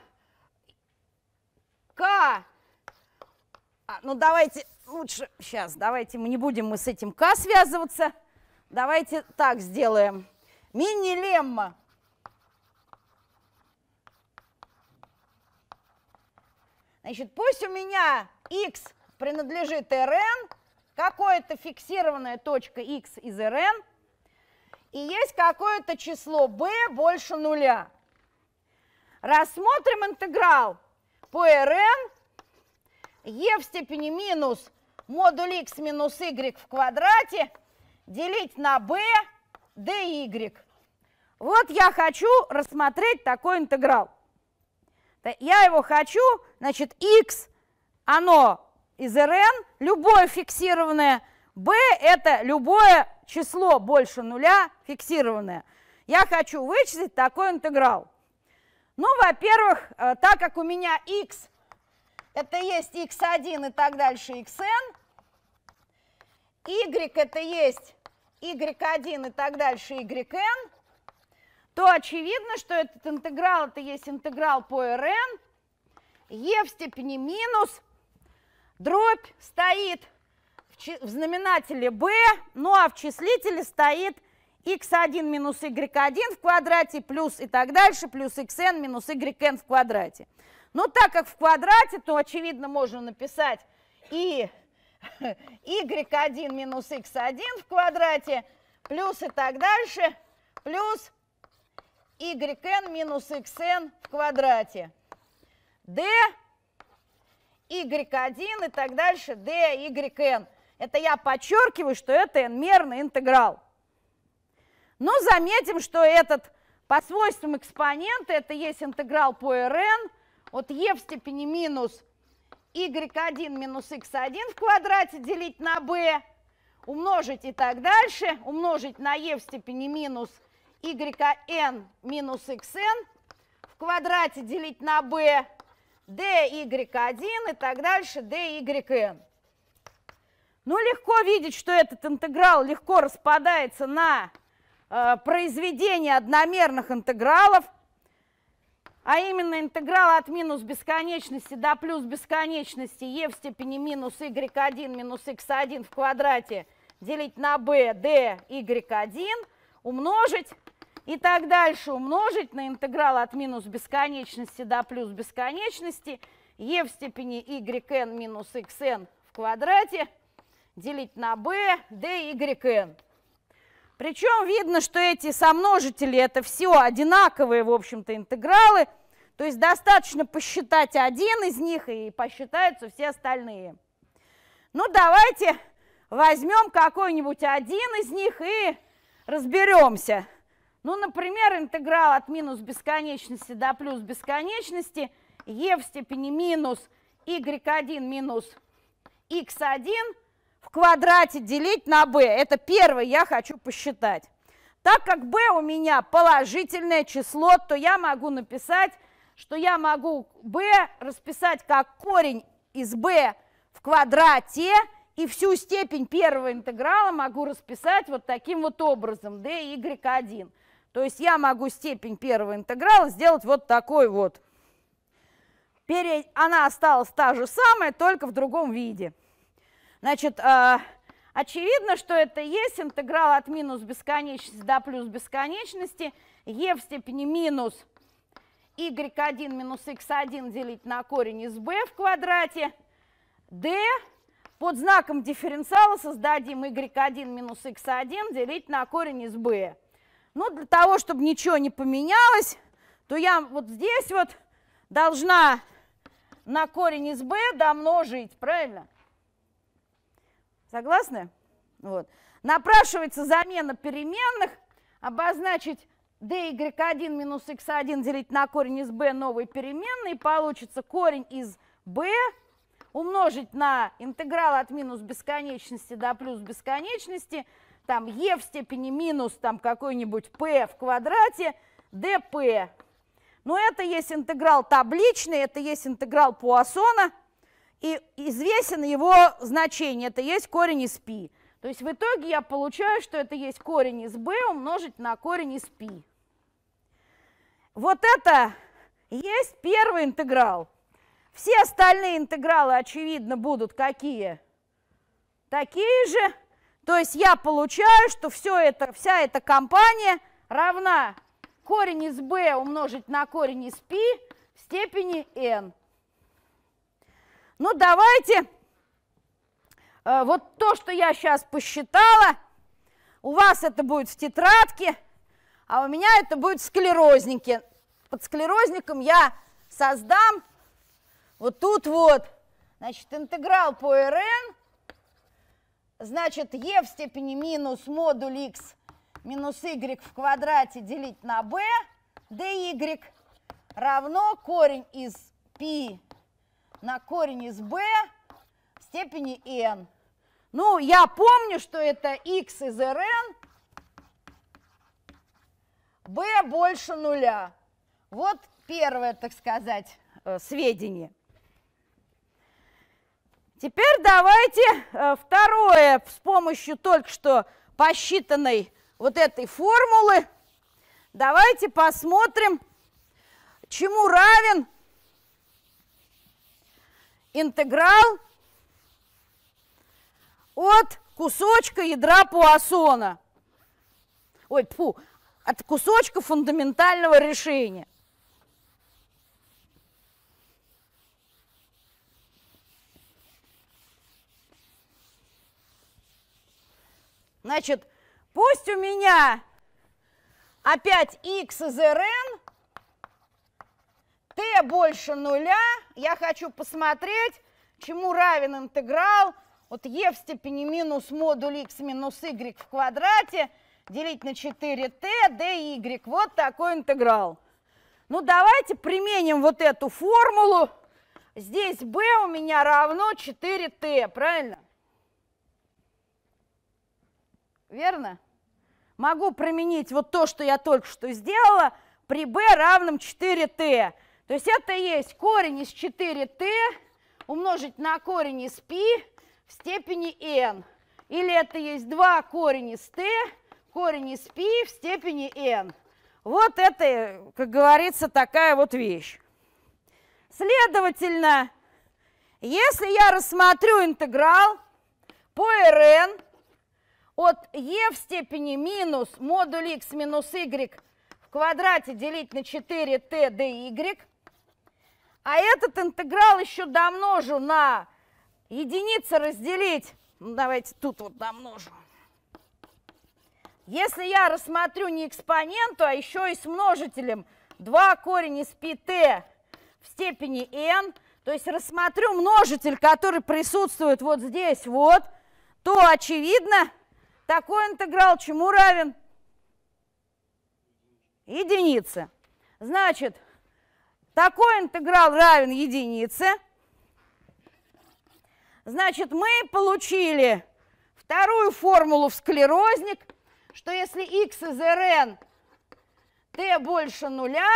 к. А, ну давайте лучше, сейчас, давайте мы не будем мы с этим К связываться. Давайте так сделаем. Мини-лемма. Значит, пусть у меня x принадлежит Rn, какое-то фиксированная точка x из Rn, и есть какое-то число b больше нуля. Рассмотрим интеграл по Rn е в степени минус модуль x минус y в квадрате делить на b dy. Вот я хочу рассмотреть такой интеграл. Я его хочу, значит, x, оно из Rn, любое фиксированное, b это любое число больше нуля фиксированное. Я хочу вычислить такой интеграл. Ну, во-первых, э, так как у меня x, это есть x1 и так дальше xn, y это есть y1 и так дальше yn, то очевидно, что этот интеграл, это есть интеграл по rn, e в степени минус, дробь стоит в знаменателе b, ну а в числителе стоит x1 минус y1 в квадрате плюс и так дальше, плюс xn минус yn в квадрате. Но ну, так как в квадрате, то, очевидно, можно написать и y1 минус x1 в квадрате, плюс и так дальше, плюс yn минус xn в квадрате. d, y1 и так дальше, d, yn. Это я подчеркиваю, что это n-мерный интеграл. Но ну, заметим, что этот по свойствам экспонента, это есть интеграл по Rn от е e в степени минус y1 минус x1 в квадрате делить на b, умножить и так дальше, умножить на e в степени минус yn минус xn в квадрате делить на b, dy1 и так дальше, dyn. Ну, легко видеть, что этот интеграл легко распадается на Э, произведение одномерных интегралов, а именно интеграл от минус бесконечности до плюс бесконечности e в степени минус y1 минус x1 в квадрате делить на b, d, y1, умножить и так дальше умножить на интеграл от минус бесконечности до плюс бесконечности e в степени yn минус xn в квадрате делить на b, d, yn. Причем видно, что эти сомножители это все одинаковые, в общем-то, интегралы. То есть достаточно посчитать один из них и посчитаются все остальные. Ну давайте возьмем какой-нибудь один из них и разберемся. Ну, например, интеграл от минус бесконечности до плюс бесконечности e в степени минус y1 минус x1 в квадрате делить на b. Это первое я хочу посчитать. Так как b у меня положительное число, то я могу написать, что я могу b расписать как корень из b в квадрате, и всю степень первого интеграла могу расписать вот таким вот образом, dy1. То есть я могу степень первого интеграла сделать вот такой вот. Она осталась та же самая, только в другом виде. Значит, а, очевидно, что это есть интеграл от минус бесконечности до плюс бесконечности, е в степени минус y1 минус x1 делить на корень из b в квадрате, d под знаком дифференциала создадим y1 минус x1 делить на корень из b. Ну, для того, чтобы ничего не поменялось, то я вот здесь вот должна на корень из b домножить, правильно? Согласны? Вот. Напрашивается замена переменных, обозначить dy1 минус x1 делить на корень из b новой переменной, получится корень из b умножить на интеграл от минус бесконечности до плюс бесконечности, там e в степени минус там какой-нибудь p в квадрате dp. Но ну, это есть интеграл табличный, это есть интеграл Пуассона и известен его значение, это есть корень из π. То есть в итоге я получаю, что это есть корень из b умножить на корень из π. Вот это есть первый интеграл. Все остальные интегралы, очевидно, будут какие? Такие же. То есть я получаю, что все это, вся эта компания равна корень из b умножить на корень из π в степени n. Ну, давайте э, вот то, что я сейчас посчитала, у вас это будет в тетрадке, а у меня это будет в склерознике. Под склерозником я создам вот тут вот, значит, интеграл по РН, значит, Е в степени минус модуль Х минус Y в квадрате делить на B, dy равно корень из π на корень из b в степени n. Ну, я помню, что это x из rn, b больше нуля. Вот первое, так сказать, э, сведение. Теперь давайте э, второе с помощью только что посчитанной вот этой формулы. Давайте посмотрим, чему равен интеграл от кусочка ядра Пуассона. Ой, пфу, от кусочка фундаментального решения. Значит, пусть у меня опять x из rn t больше нуля, я хочу посмотреть, чему равен интеграл от e в степени минус модуль x минус y в квадрате делить на 4t dy. Вот такой интеграл. Ну давайте применим вот эту формулу. Здесь b у меня равно 4t, правильно? Верно? Могу применить вот то, что я только что сделала, при b равном 4t. То есть это есть корень из 4t умножить на корень из π в степени n. Или это есть 2 корень из t, корень из π в степени n. Вот это, как говорится, такая вот вещь. Следовательно, если я рассмотрю интеграл по Rn от e в степени минус модуль x минус y в квадрате делить на 4t dy, а этот интеграл еще домножу на единицы разделить. Ну, давайте тут вот домножу. Если я рассмотрю не экспоненту, а еще и с множителем 2 корень из пи πt в степени n, то есть рассмотрю множитель, который присутствует вот здесь вот, то, очевидно, такой интеграл чему равен? Единице. Значит, такой интеграл равен единице. Значит, мы получили вторую формулу в склерозник, что если x из rn t больше нуля,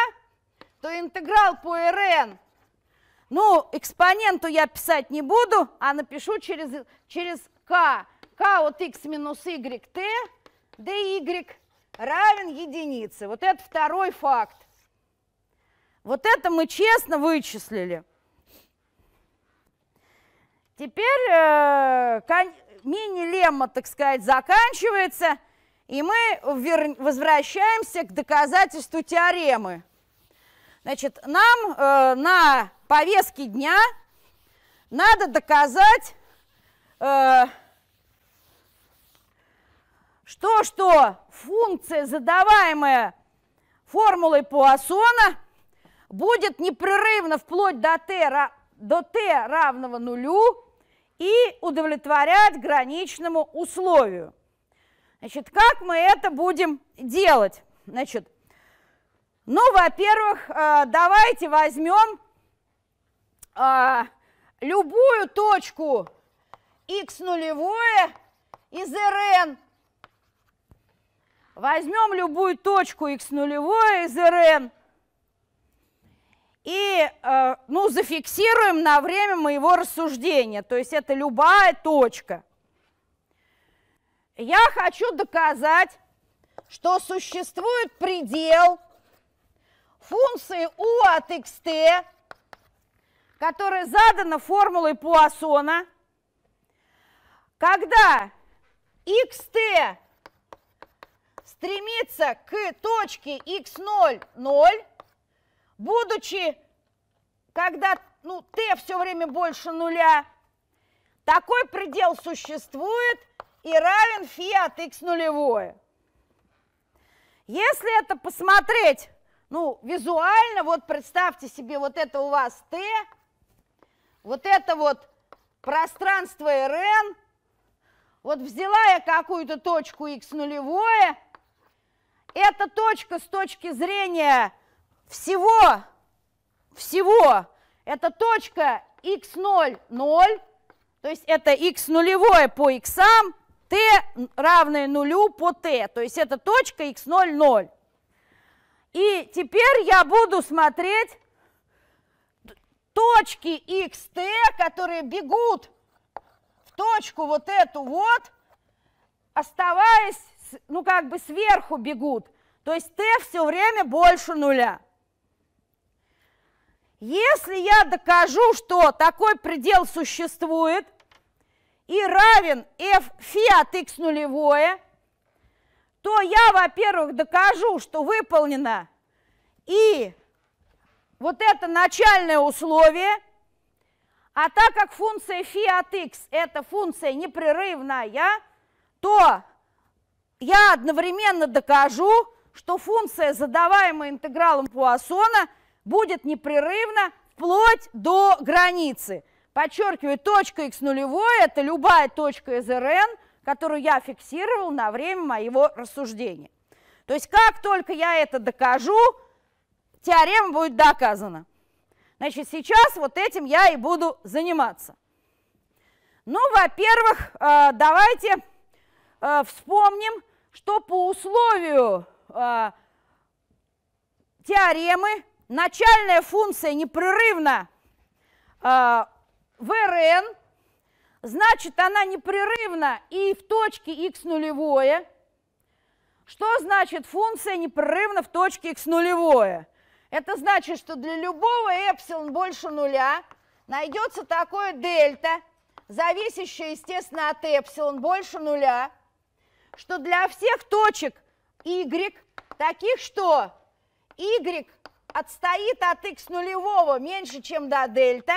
то интеграл по rn, ну, экспоненту я писать не буду, а напишу через, через k. k от x минус y t dy равен единице. Вот это второй факт. Вот это мы честно вычислили. Теперь э, мини-лемма, так сказать, заканчивается, и мы возвращаемся к доказательству теоремы. Значит, нам э, на повестке дня надо доказать, э, что, что функция, задаваемая формулой Пуассона, будет непрерывно вплоть до t, до t равного нулю и удовлетворять граничному условию. Значит, как мы это будем делать? Значит, ну, во-первых, э, давайте э, возьмем любую точку x нулевое из Rn. Возьмем любую точку x нулевое из Rn – и э, ну, зафиксируем на время моего рассуждения, то есть это любая точка. Я хочу доказать, что существует предел функции u от xt, которая задана формулой Пуассона, когда xt стремится к точке x0, 0, будучи, когда ну, t все время больше нуля, такой предел существует и равен фи от x нулевое. Если это посмотреть, ну, визуально, вот представьте себе, вот это у вас t, вот это вот пространство Rn, вот взяла я какую-то точку x нулевое, эта точка с точки зрения всего, всего, это точка x0, 0, то есть это x нулевое по x, t равное нулю по t, то есть это точка x0, 0. И теперь я буду смотреть точки xt, которые бегут в точку вот эту вот, оставаясь, ну как бы сверху бегут. То есть t все время больше нуля. Если я докажу, что такой предел существует и равен f фи от x нулевое, то я, во-первых, докажу, что выполнено и вот это начальное условие, а так как функция фи от x – это функция непрерывная, то я одновременно докажу, что функция, задаваемая интегралом Пуассона – будет непрерывно вплоть до границы. Подчеркиваю, точка x нулевой – это любая точка из Rn, которую я фиксировал на время моего рассуждения. То есть как только я это докажу, теорема будет доказана. Значит, сейчас вот этим я и буду заниматься. Ну, во-первых, э, давайте э, вспомним, что по условию э, теоремы начальная функция непрерывна э, в Rn, значит, она непрерывна и в точке x нулевое. Что значит функция непрерывна в точке x нулевое? Это значит, что для любого эпсилон больше нуля найдется такое дельта, зависящее, естественно, от эпсилон больше нуля, что для всех точек y таких, что y отстоит от x нулевого меньше, чем до дельта,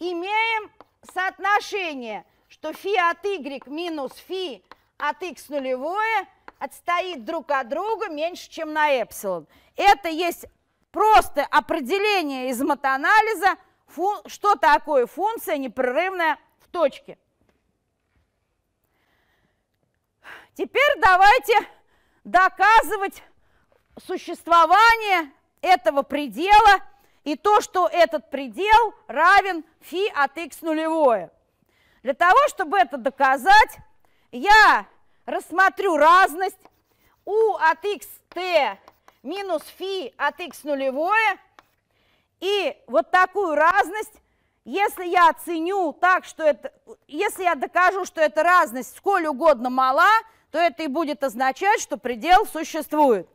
имеем соотношение, что φ от y минус φ от x нулевое отстоит друг от друга меньше, чем на эпсилон. Это есть просто определение из матанализа, что такое функция непрерывная в точке. Теперь давайте доказывать существование этого предела и то, что этот предел равен фи от x нулевое. Для того, чтобы это доказать, я рассмотрю разность u от xt минус фи от x нулевое. И вот такую разность, если я оценю так, что это, если я докажу, что эта разность сколь угодно мала, то это и будет означать, что предел существует.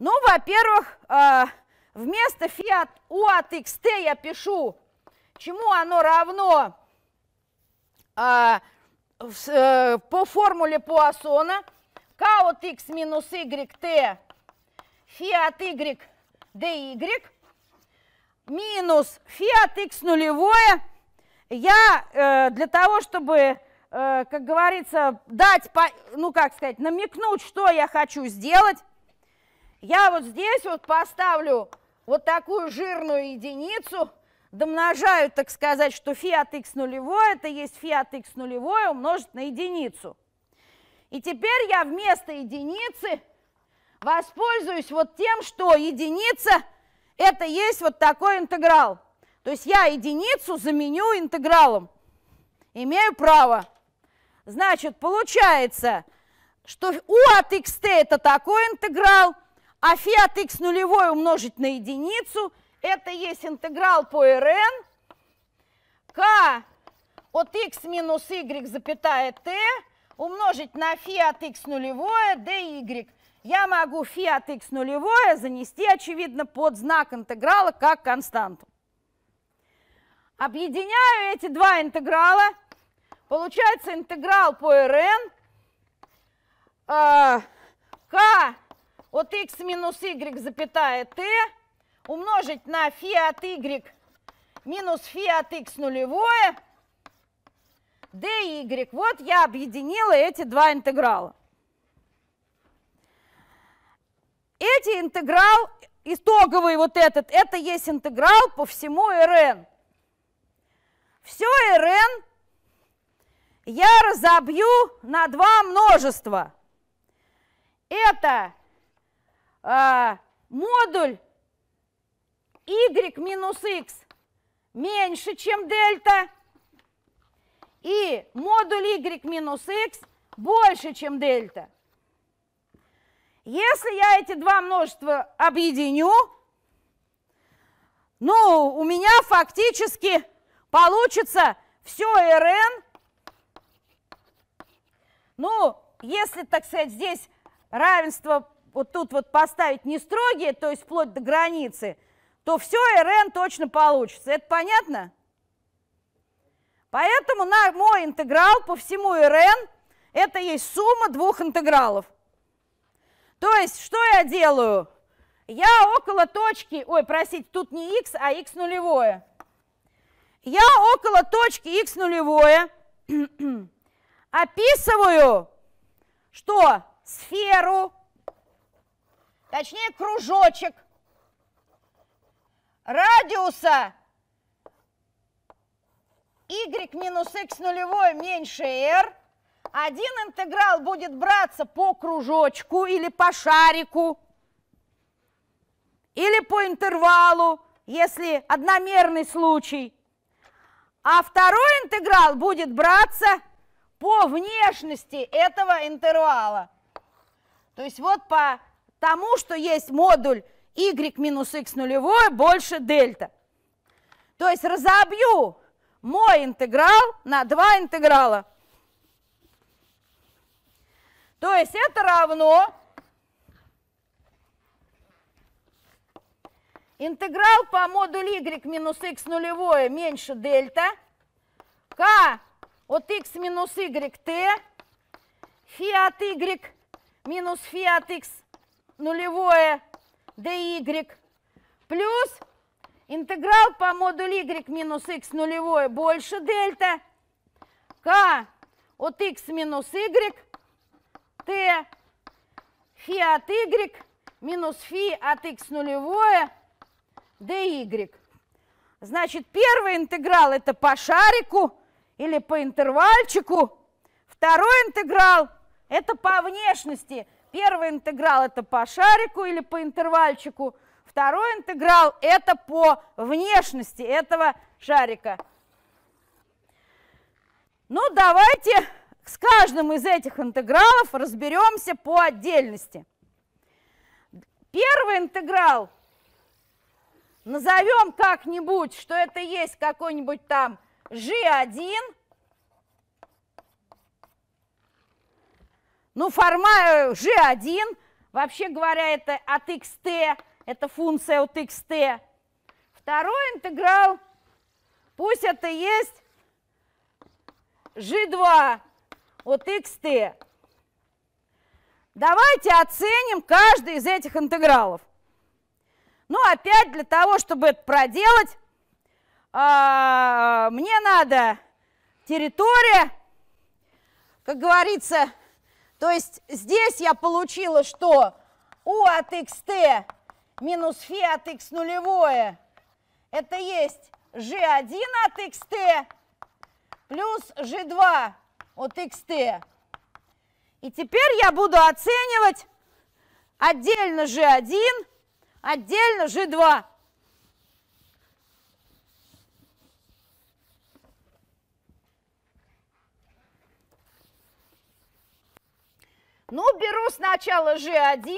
Ну, во-первых, э, вместо фиат u от xt я пишу, чему оно равно э, э, по формуле Пуассона, k от x минус yt, фи от y dy, минус фи от x нулевое. Я для того, чтобы, как говорится, дать, ну как сказать, намекнуть, что я хочу сделать, я вот здесь вот поставлю вот такую жирную единицу, домножаю, так сказать, что фи от x нулевое, это есть фи от x нулевое умножить на единицу. И теперь я вместо единицы воспользуюсь вот тем, что единица – это есть вот такой интеграл. То есть я единицу заменю интегралом. Имею право. Значит, получается, что u от xt – это такой интеграл – а от x нулевой умножить на единицу, это есть интеграл по РН к от x минус y, запятая t, умножить на фи от x нулевое dy. Я могу фи от x нулевое занести, очевидно, под знак интеграла как константу. Объединяю эти два интеграла. Получается интеграл по РН а, к от x минус y запятая t умножить на фи от y минус фи от x нулевое dy. Вот я объединила эти два интеграла. Эти интеграл, итоговый вот этот, это есть интеграл по всему Rn. Все Rn я разобью на два множества. Это э, модуль y минус x меньше, чем дельта, и модуль y минус x больше, чем дельта. Если я эти два множества объединю, ну, у меня фактически получится все Rn. Ну, если, так сказать, здесь равенство вот тут вот поставить не строгие, то есть вплоть до границы, то все РН точно получится. Это понятно? Поэтому на мой интеграл по всему РН это есть сумма двух интегралов. То есть что я делаю? Я около точки, ой, простите, тут не x, а x нулевое. Я около точки x нулевое описываю, что сферу точнее кружочек радиуса y минус x нулевое меньше r. Один интеграл будет браться по кружочку или по шарику, или по интервалу, если одномерный случай. А второй интеграл будет браться по внешности этого интервала. То есть вот по тому, что есть модуль y минус x нулевой больше дельта. То есть разобью мой интеграл на два интеграла. То есть это равно интеграл по модулю y минус x нулевое меньше дельта, k от x минус y t, фи от y минус фи от x нулевое dy плюс интеграл по модулю y минус x нулевое больше дельта k от x минус y t фи от y минус фи от x нулевое dy. Значит, первый интеграл это по шарику или по интервальчику. Второй интеграл это по внешности – Первый интеграл это по шарику или по интервальчику. Второй интеграл это по внешности этого шарика. Ну, давайте с каждым из этих интегралов разберемся по отдельности. Первый интеграл назовем как-нибудь, что это есть какой-нибудь там g1 Ну, форма э, G1, вообще говоря, это от xt, это функция от xt. Второй интеграл, пусть это есть G2 от xt. Давайте оценим каждый из этих интегралов. Ну, опять для того, чтобы это проделать, а, мне надо территория, как говорится, то есть здесь я получила, что u от xt минус φ от x нулевое, это есть g1 от xt плюс g2 от xt. И теперь я буду оценивать отдельно g1, отдельно g2. Ну, беру сначала g1.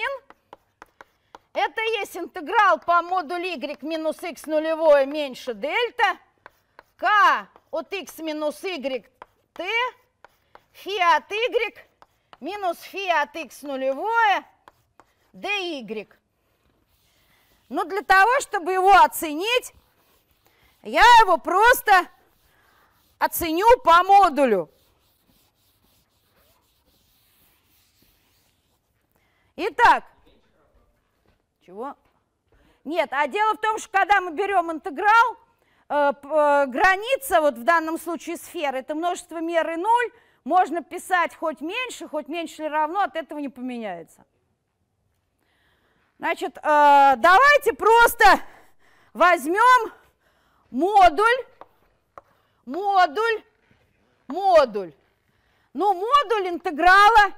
Это есть интеграл по модулю y минус x нулевое меньше дельта. k от x минус y t. Фи от y минус фи от x нулевое dy. Но для того, чтобы его оценить, я его просто оценю по модулю. Итак, чего? Нет, а дело в том, что когда мы берем интеграл, э, э, граница, вот в данном случае сферы, это множество меры 0, можно писать хоть меньше, хоть меньше или равно, от этого не поменяется. Значит, э, давайте просто возьмем модуль, модуль, модуль. Ну, модуль интеграла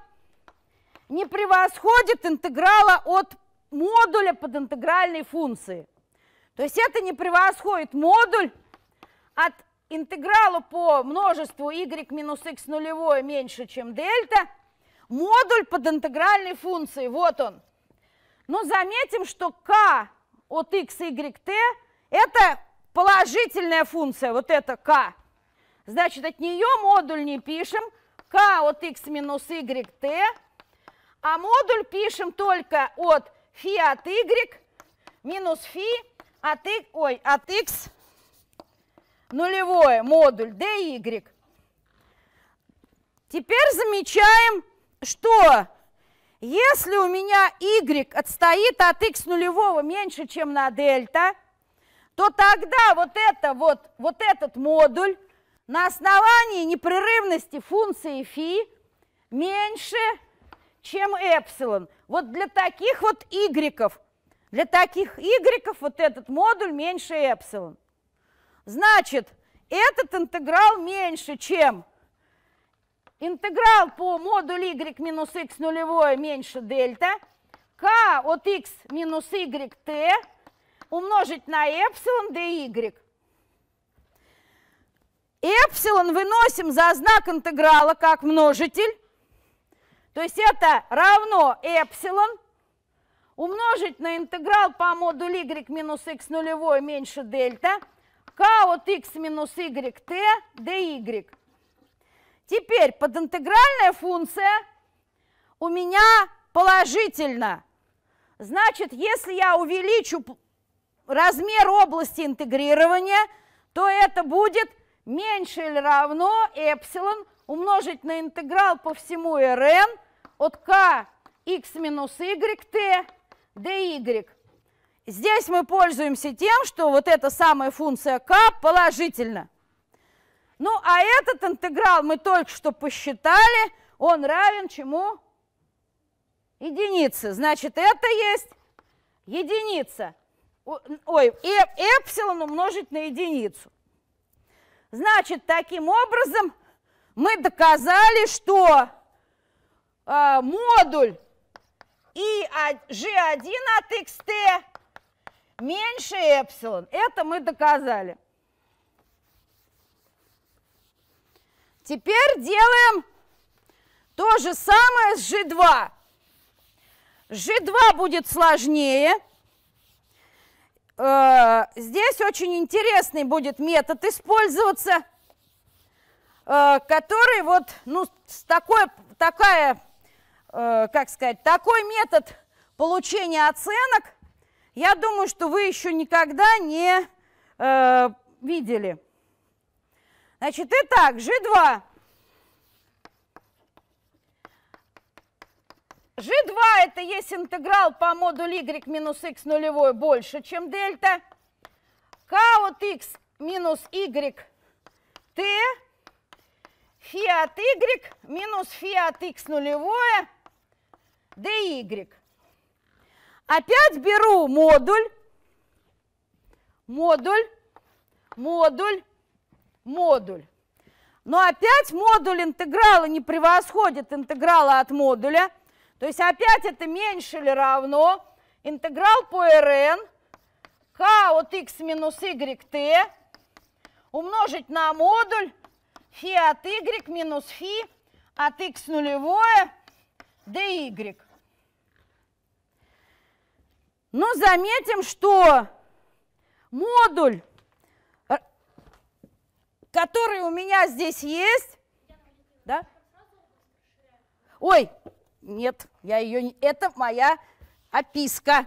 не превосходит интеграла от модуля под интегральной функции. То есть это не превосходит модуль от интеграла по множеству y минус x нулевое меньше, чем дельта, модуль под интегральной функцией, вот он. Но ну, заметим, что k от x, y, t – это положительная функция, вот это k. Значит, от нее модуль не пишем, k от x минус y, t а модуль пишем только от фи от y минус фи от, ой, от x нулевое модуль dy. Теперь замечаем, что если у меня y отстоит от x нулевого меньше, чем на дельта, то тогда вот, это вот, вот этот модуль на основании непрерывности функции φ меньше чем эпсилон. Вот для таких вот игреков, для таких игреков вот этот модуль меньше эпсилон. Значит, этот интеграл меньше, чем интеграл по модулю y минус x нулевое меньше дельта, k от x минус y t умножить на эпсилон dy. Эпсилон выносим за знак интеграла как множитель, то есть это равно эпсилон умножить на интеграл по модулю y минус x нулевой меньше дельта k от x минус y t dy. Теперь подинтегральная функция у меня положительна. Значит, если я увеличу размер области интегрирования, то это будет меньше или равно эпсилон умножить на интеграл по всему rn от k x минус y t dy. Здесь мы пользуемся тем, что вот эта самая функция k положительна. Ну, а этот интеграл мы только что посчитали, он равен чему? Единице. Значит, это есть единица. Ой, эпсилон умножить на единицу. Значит, таким образом мы доказали, что э, модуль и G1 от XT меньше эпсилон. Это мы доказали. Теперь делаем то же самое с G2. G2 будет сложнее. Э, здесь очень интересный будет метод использоваться, э, который вот ну, с такой, такая Э, как сказать, такой метод получения оценок, я думаю, что вы еще никогда не э, видели. Значит, итак, G2. G2 это есть интеграл по модулю y минус x нулевой больше, чем дельта. K от x минус y t фи от y минус фи от x нулевое dy. Опять беру модуль, модуль, модуль, модуль. Но опять модуль интеграла не превосходит интеграла от модуля. То есть опять это меньше или равно интеграл по rn k от x минус y t умножить на модуль фи от y минус фи от x нулевое dy. Но ну, заметим, что модуль, э, который у меня здесь есть, да? Ой, нет, я ее не... Это моя описка.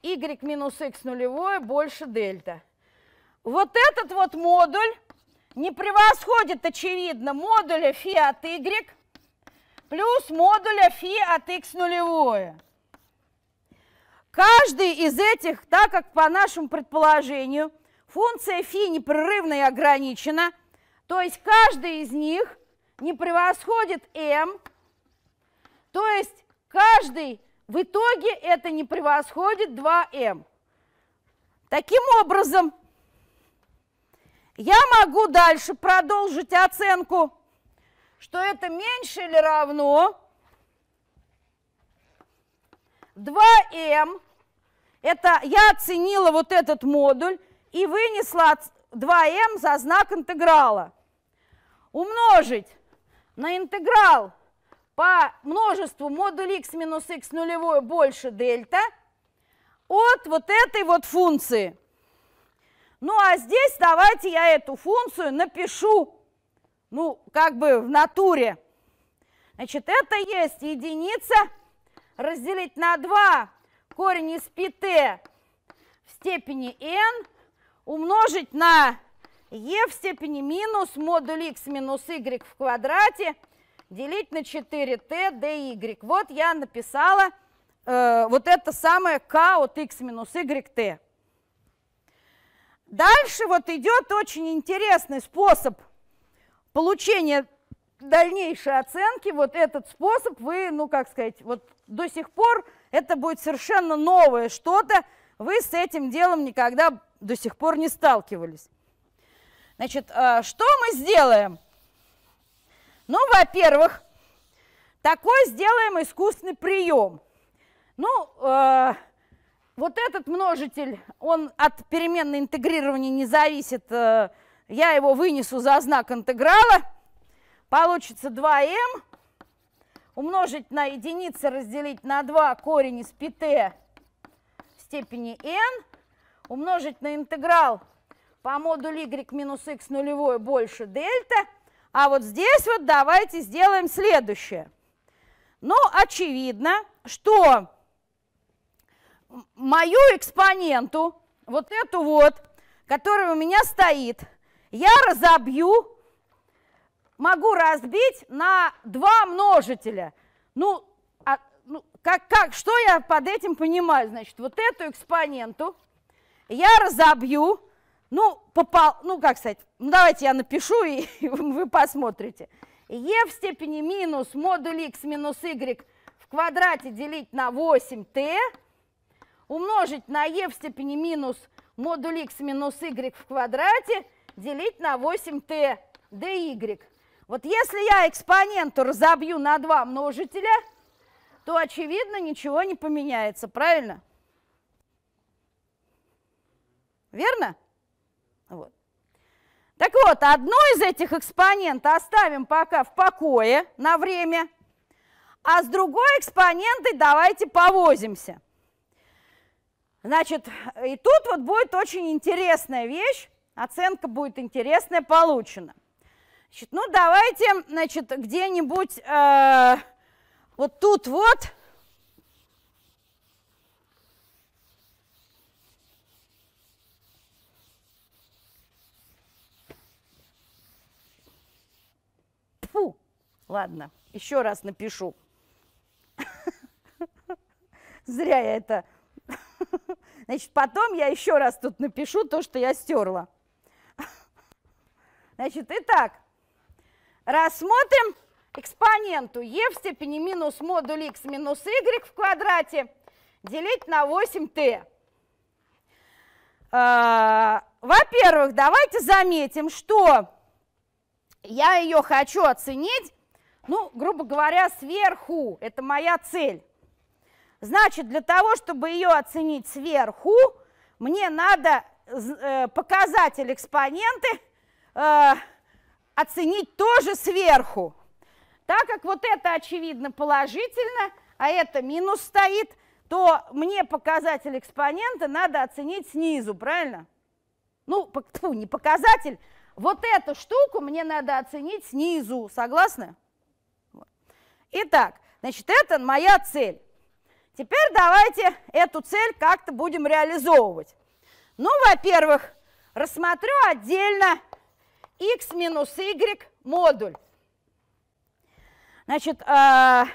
y минус x нулевое больше дельта. Вот этот вот модуль не превосходит, очевидно, модуля фи от y плюс модуля фи от x нулевое. Каждый из этих, так как по нашему предположению функция φ непрерывно и ограничена, то есть каждый из них не превосходит m, то есть каждый в итоге это не превосходит 2m. Таким образом, я могу дальше продолжить оценку, что это меньше или равно 2m это я оценила вот этот модуль и вынесла 2m эм за знак интеграла. Умножить на интеграл по множеству модуль x минус x нулевой больше дельта от вот этой вот функции. Ну а здесь давайте я эту функцию напишу, ну как бы в натуре. Значит, это есть единица разделить на 2 корень из пите в степени n умножить на e в степени минус модуль x минус y в квадрате делить на 4t dy. Вот я написала э, вот это самое k от x минус yt. Дальше вот идет очень интересный способ получения дальнейшей оценки. Вот этот способ вы, ну как сказать, вот до сих пор это будет совершенно новое что-то, вы с этим делом никогда до сих пор не сталкивались. Значит, э, что мы сделаем? Ну, во-первых, такой сделаем искусственный прием. Ну, э, вот этот множитель, он от переменной интегрирования не зависит. Э, я его вынесу за знак интеграла. Получится 2m умножить на единицы, разделить на 2 корень из пите в степени n, умножить на интеграл по модулю y минус x нулевой больше дельта. А вот здесь вот давайте сделаем следующее. Ну, очевидно, что мою экспоненту, вот эту вот, которая у меня стоит, я разобью могу разбить на два множителя. Ну, а, ну как, как, что я под этим понимаю? Значит, вот эту экспоненту я разобью, ну, попал, ну, как сказать, ну, давайте я напишу, и, и вы посмотрите. Е в степени минус модуль х минус y в квадрате делить на 8t, умножить на е в степени минус модуль х минус y в квадрате делить на 8t dy. Вот если я экспоненту разобью на два множителя, то, очевидно, ничего не поменяется, правильно? Верно? Вот. Так вот, одно из этих экспонента оставим пока в покое на время, а с другой экспонентой давайте повозимся. Значит, и тут вот будет очень интересная вещь, оценка будет интересная, получена. Значит, ну давайте, значит, где-нибудь э, вот тут вот. Фу, ладно, еще раз напишу. Зря я это. Значит, потом я еще раз тут напишу то, что я стерла. Значит, итак. так. Рассмотрим экспоненту e в степени минус модуль x минус y в квадрате делить на 8t. А, во-первых, давайте заметим, что я ее хочу оценить, ну, грубо говоря, сверху. Это моя цель. Значит, для того, чтобы ее оценить сверху, мне надо э, показатель экспоненты э, оценить тоже сверху. Так как вот это очевидно положительно, а это минус стоит, то мне показатель экспонента надо оценить снизу, правильно? Ну, тьфу, не показатель, вот эту штуку мне надо оценить снизу, согласны? Итак, значит, это моя цель. Теперь давайте эту цель как-то будем реализовывать. Ну, во-первых, рассмотрю отдельно x минус y модуль. Значит, а,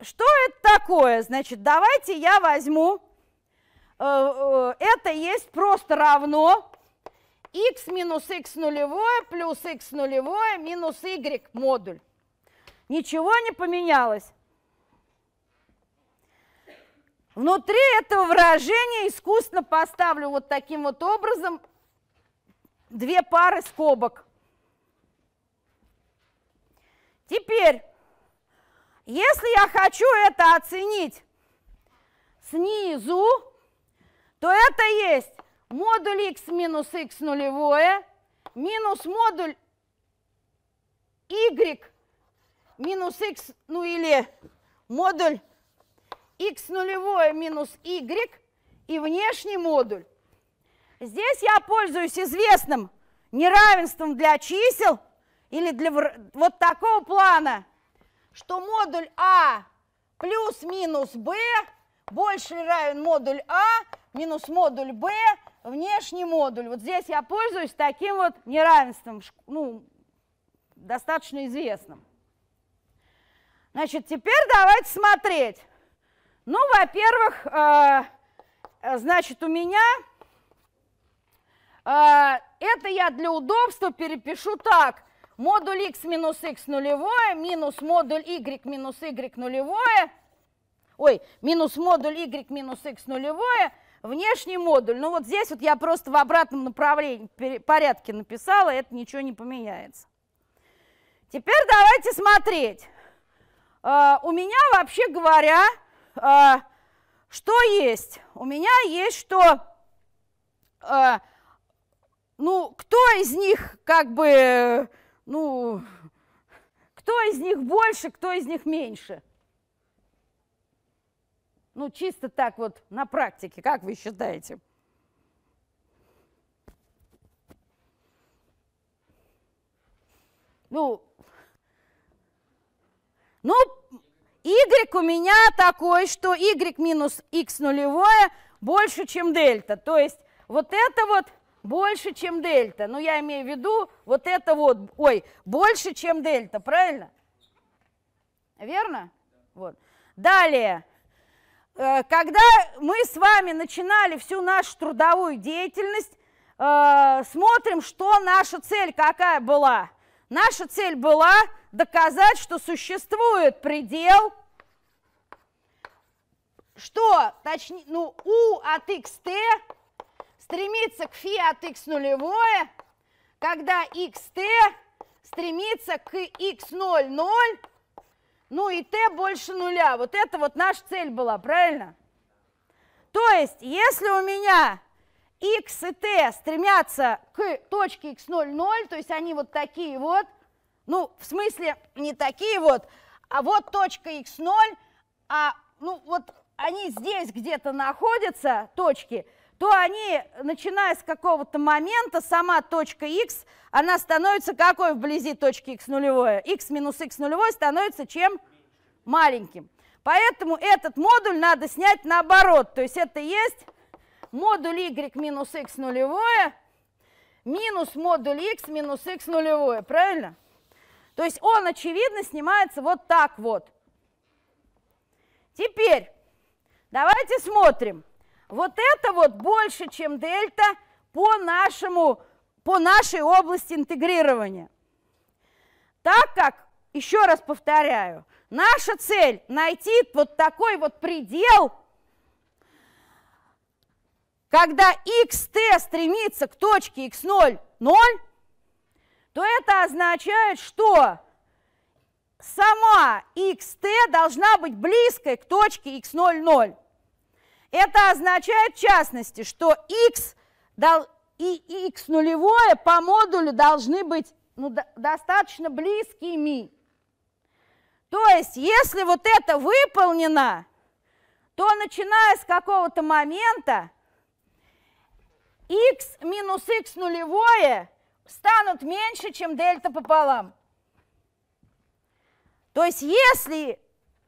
что это такое? Значит, давайте я возьму, а, а, это есть просто равно x минус x нулевое плюс x нулевое минус y модуль. Ничего не поменялось. Внутри этого выражения искусственно поставлю вот таким вот образом две пары скобок. Теперь, если я хочу это оценить снизу, то это есть модуль x минус x нулевое минус модуль y минус x, ну или модуль x нулевое минус y и внешний модуль. Здесь я пользуюсь известным неравенством для чисел или для вот такого плана, что модуль А плюс минус Б больше равен модуль А минус модуль Б внешний модуль. Вот здесь я пользуюсь таким вот неравенством, ну, достаточно известным. Значит, теперь давайте смотреть. Ну, во-первых, э, э значит, у меня а, это я для удобства перепишу так. Модуль x минус x нулевое минус модуль y минус y нулевое. Ой, минус модуль y минус x нулевое. Внешний модуль. Ну вот здесь вот я просто в обратном направлении порядке написала, это ничего не поменяется. Теперь давайте смотреть. Uh, у меня, вообще говоря, uh, что есть? У меня есть, что uh, ну, кто из них как бы, ну, кто из них больше, кто из них меньше? Ну, чисто так вот на практике, как вы считаете? Ну, ну, y у меня такой, что y минус x нулевое больше, чем дельта. То есть вот это вот больше, чем дельта. Ну, я имею в виду вот это вот, ой, больше, чем дельта, правильно? Верно? Вот. Далее, э, когда мы с вами начинали всю нашу трудовую деятельность, э, смотрим, что наша цель какая была. Наша цель была доказать, что существует предел, что, точнее, ну, у от xt стремится к φ от x нулевое, когда xt стремится к x0, 0, ну и t больше нуля. Вот это вот наша цель была, правильно? То есть, если у меня x и t стремятся к точке x0, 0, то есть они вот такие вот, ну, в смысле, не такие вот, а вот точка x0, а, ну, вот они здесь где-то находятся, точки, то они, начиная с какого-то момента, сама точка x, она становится какой вблизи точки x нулевое? x минус x нулевое становится чем? Маленьким. Поэтому этот модуль надо снять наоборот. То есть это есть модуль y минус x нулевое минус модуль x минус x нулевое. Правильно? То есть он, очевидно, снимается вот так вот. Теперь давайте смотрим. Вот это вот больше, чем дельта по, нашему, по нашей области интегрирования. Так как, еще раз повторяю, наша цель найти вот такой вот предел, когда xt стремится к точке x0, 0, то это означает, что сама xt должна быть близкой к точке x0, 0. Это означает в частности, что x дал, и x нулевое по модулю должны быть ну, до, достаточно близкими. То есть, если вот это выполнено, то начиная с какого-то момента x минус x нулевое станут меньше, чем дельта пополам. То есть, если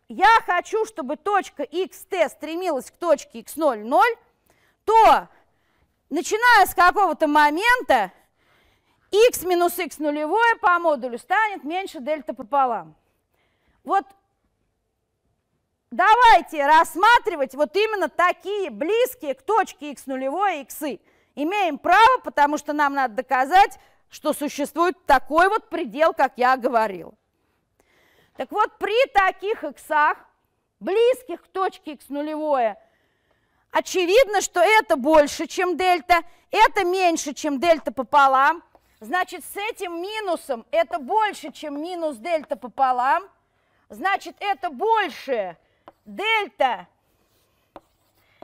я хочу, чтобы точка xt стремилась к точке x0, 0, то, начиная с какого-то момента, x минус x нулевое по модулю станет меньше дельта пополам. Вот давайте рассматривать вот именно такие близкие к точке x нулевое иксы. Имеем право, потому что нам надо доказать, что существует такой вот предел, как я говорила. Так вот, при таких иксах, близких к точке x нулевое, очевидно, что это больше, чем дельта, это меньше, чем дельта пополам. Значит, с этим минусом это больше, чем минус дельта пополам. Значит, это больше дельта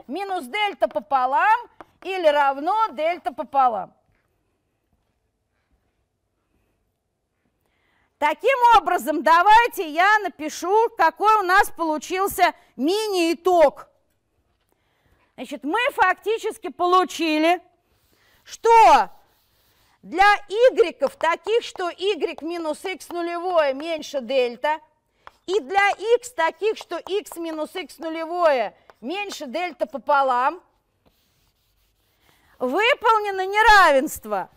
минус дельта пополам или равно дельта пополам. Таким образом, давайте я напишу, какой у нас получился мини-итог. Значит, мы фактически получили, что для y, таких, что y минус x нулевое меньше дельта, и для x, таких, что x минус x нулевое меньше дельта пополам, выполнено неравенство,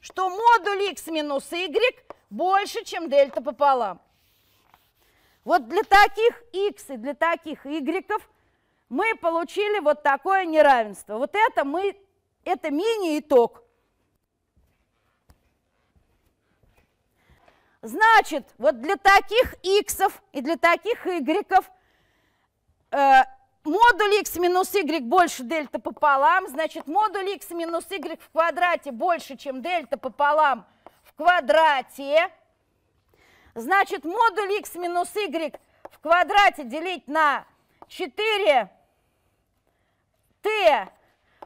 что модуль x минус y – больше, чем дельта пополам. Вот для таких x и для таких y мы получили вот такое неравенство. Вот это мы, это мини-итог. Значит, вот для таких x и для таких y э, модуль x минус y больше дельта пополам, значит, модуль x минус y в квадрате больше, чем дельта пополам – квадрате. Значит, модуль x минус y в квадрате делить на 4t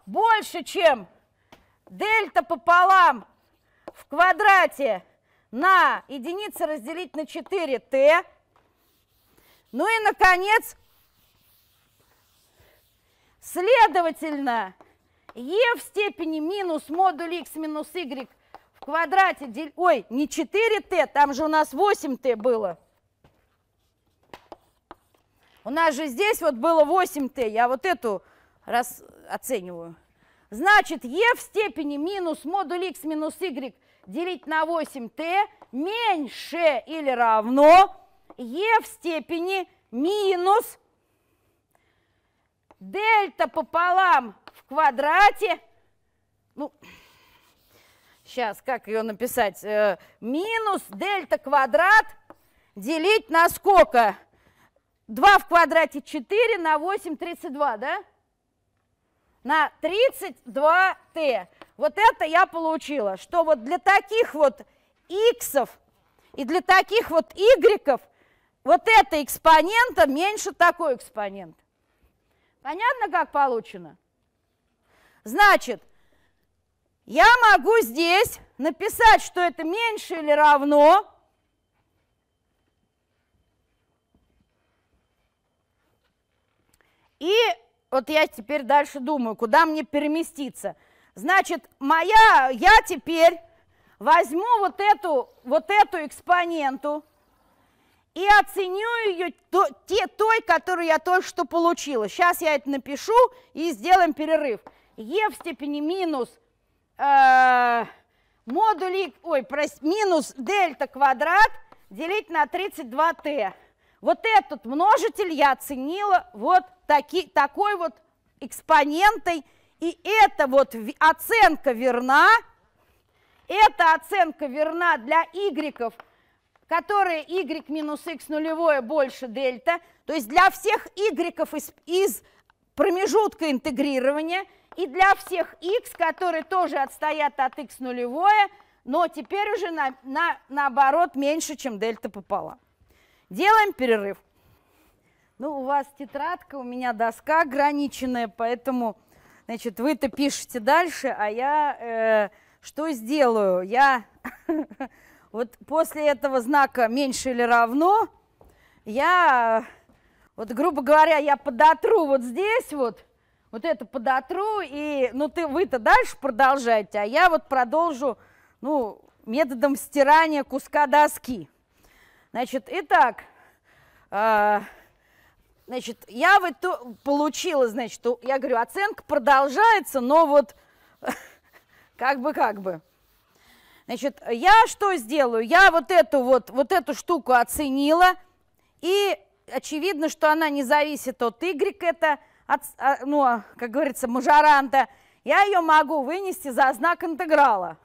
больше, чем дельта пополам в квадрате на единицы разделить на 4t. Ну и, наконец, следовательно, e в степени минус модуль x минус y – квадрате, дел... ой, не 4t, там же у нас 8t было. У нас же здесь вот было 8t, я вот эту раз оцениваю. Значит, e в степени минус модуль x минус y делить на 8t меньше или равно e в степени минус дельта пополам в квадрате, ну, Сейчас, как ее написать? Э, минус дельта квадрат делить на сколько? 2 в квадрате 4 на 8, 32, да? На 32t. Вот это я получила, что вот для таких вот иксов и для таких вот y вот это экспонента меньше такой экспонент. Понятно, как получено? Значит, я могу здесь написать, что это меньше или равно И вот я теперь дальше думаю, куда мне переместиться. Значит, моя, я теперь возьму вот эту, вот эту экспоненту и оценю ее то, те, той, которую я только что получила. Сейчас я это напишу и сделаем перерыв. e в степени минус э, модули, ой, прос, минус дельта квадрат делить на 32t. Вот этот множитель я оценила вот таки, такой вот экспонентой. И эта вот оценка верна. Эта оценка верна для y, которые y минус x нулевое больше дельта. То есть для всех y из, из промежутка интегрирования – и для всех x, которые тоже отстоят от x нулевое, но теперь уже на, на, наоборот меньше, чем дельта пополам. Делаем перерыв. Ну, у вас тетрадка, у меня доска ограниченная, поэтому, значит, вы-то пишете дальше, а я э, что сделаю? Я вот после этого знака меньше или равно, я, вот, грубо говоря, я подотру вот здесь вот, вот это подотру, и, ну, ты, вы-то дальше продолжаете, а я вот продолжу, ну, методом стирания куска доски. Значит, итак, э, значит, я вот получила, значит, я говорю, оценка продолжается, но вот как бы, как бы. Значит, я что сделаю? Я вот эту вот, вот эту штуку оценила, и очевидно, что она не зависит от y, это от, а, ну, а, как говорится, мажоранта, я ее могу вынести за знак интеграла.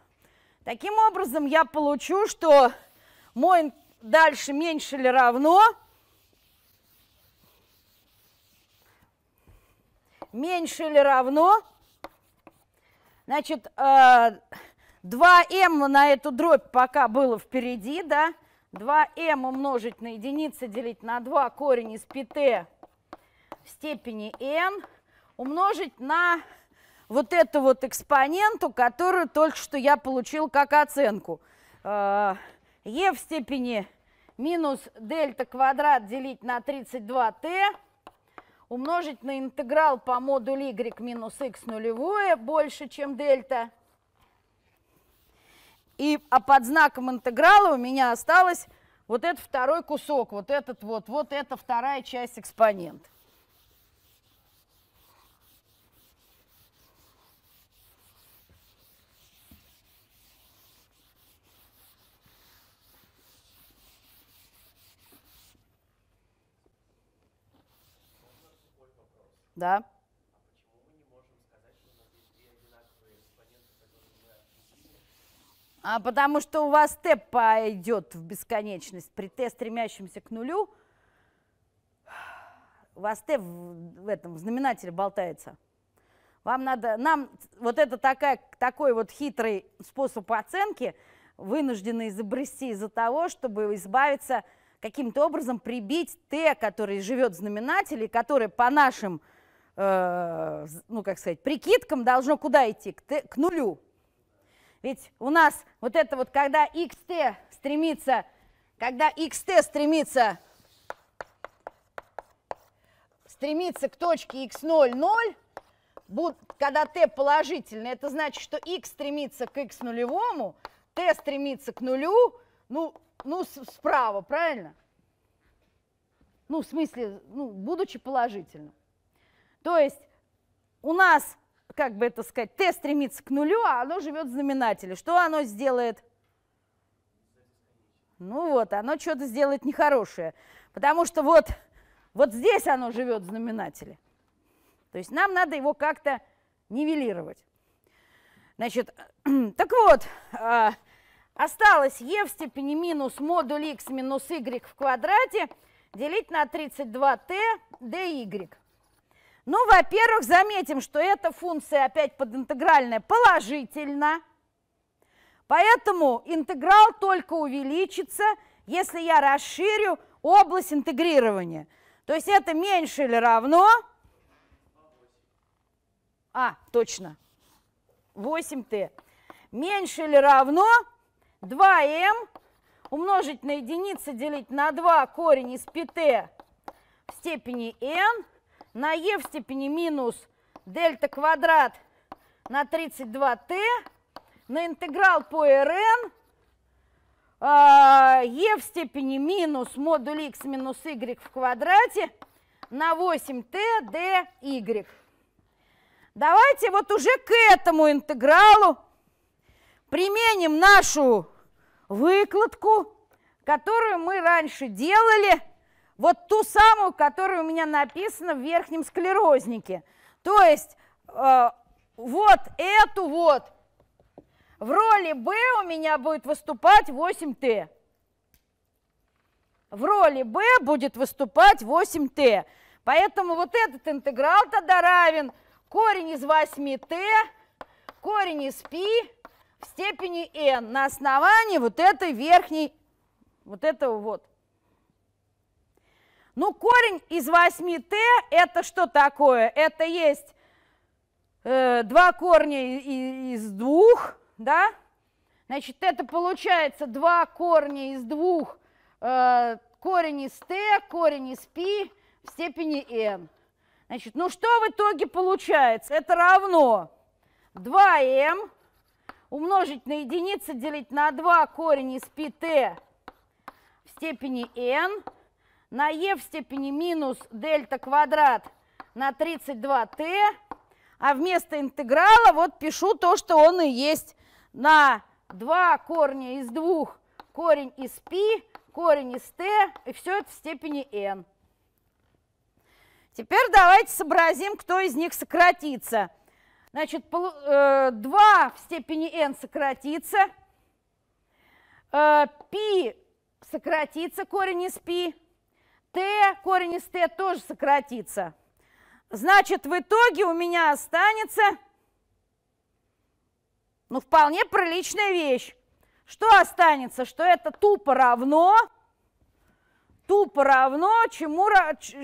Таким образом, я получу, что мой дальше меньше или равно меньше или равно, значит, 2m э, на эту дробь пока было впереди, да, 2m умножить на единицу делить на 2 корень из 5 в степени n умножить на вот эту вот экспоненту, которую только что я получил как оценку. Э, e в степени минус дельта квадрат делить на 32t умножить на интеграл по модулю y минус x нулевое больше, чем дельта. И, а под знаком интеграла у меня осталось вот этот второй кусок, вот этот вот, вот эта вторая часть экспонента. Да. А потому что у вас т пойдет в бесконечность при Т, стремящемся к нулю. У вас Т в, в этом в знаменателе болтается. Вам надо, нам вот это такая, такой вот хитрый способ оценки вынуждены изобрести из-за того, чтобы избавиться каким-то образом прибить Т, который живет в знаменателе, который по нашим э, ну, как сказать, прикидкам должно куда идти? К, т, к нулю. Ведь у нас вот это вот, когда xt стремится, когда xt стремится, стремится к точке x0, 0, когда t положительный, это значит, что x стремится к x нулевому, t стремится к нулю, ну, ну справа, правильно? Ну, в смысле, ну, будучи положительным. То есть у нас, как бы это сказать, т стремится к нулю, а оно живет в знаменателе. Что оно сделает? Ну вот, оно что-то сделает нехорошее. Потому что вот, вот здесь оно живет в знаменателе. То есть нам надо его как-то нивелировать. Значит, так вот, а, осталось Е в степени минус модуль х минус y в квадрате делить на 32t dy. Ну, во-первых, заметим, что эта функция опять подинтегральная положительна, поэтому интеграл только увеличится, если я расширю область интегрирования. То есть это меньше или равно... А, точно. 8t. Меньше или равно 2m умножить на единицу делить на 2 корень из 5t в степени n на e в степени минус дельта квадрат на 32t на интеграл по rn e а, в степени минус модуль x минус y в квадрате на 8t dy. Давайте вот уже к этому интегралу применим нашу выкладку, которую мы раньше делали – вот ту самую, которая у меня написана в верхнем склерознике. То есть э, вот эту вот. В роли B у меня будет выступать 8 t В роли B будет выступать 8 t Поэтому вот этот интеграл тогда равен корень из 8 t корень из π в степени n на основании вот этой верхней, вот этого вот. Ну, корень из 8t это что такое? Это есть э, два корня из, из двух, да? Значит, это получается два корня из двух, э, корень из t, корень из π в степени n. Значит, ну что в итоге получается? Это равно 2m умножить на единицу делить на 2 корень из πt в степени n на e в степени минус дельта квадрат на 32t, а вместо интеграла вот пишу то, что он и есть на 2 корня из 2, корень из π, корень из t, и все это в степени n. Теперь давайте сообразим, кто из них сократится. Значит, 2 э, в степени n сократится, π э, сократится, корень из π, t, корень из t тоже сократится. Значит, в итоге у меня останется, ну, вполне приличная вещь. Что останется? Что это тупо равно, тупо равно чему,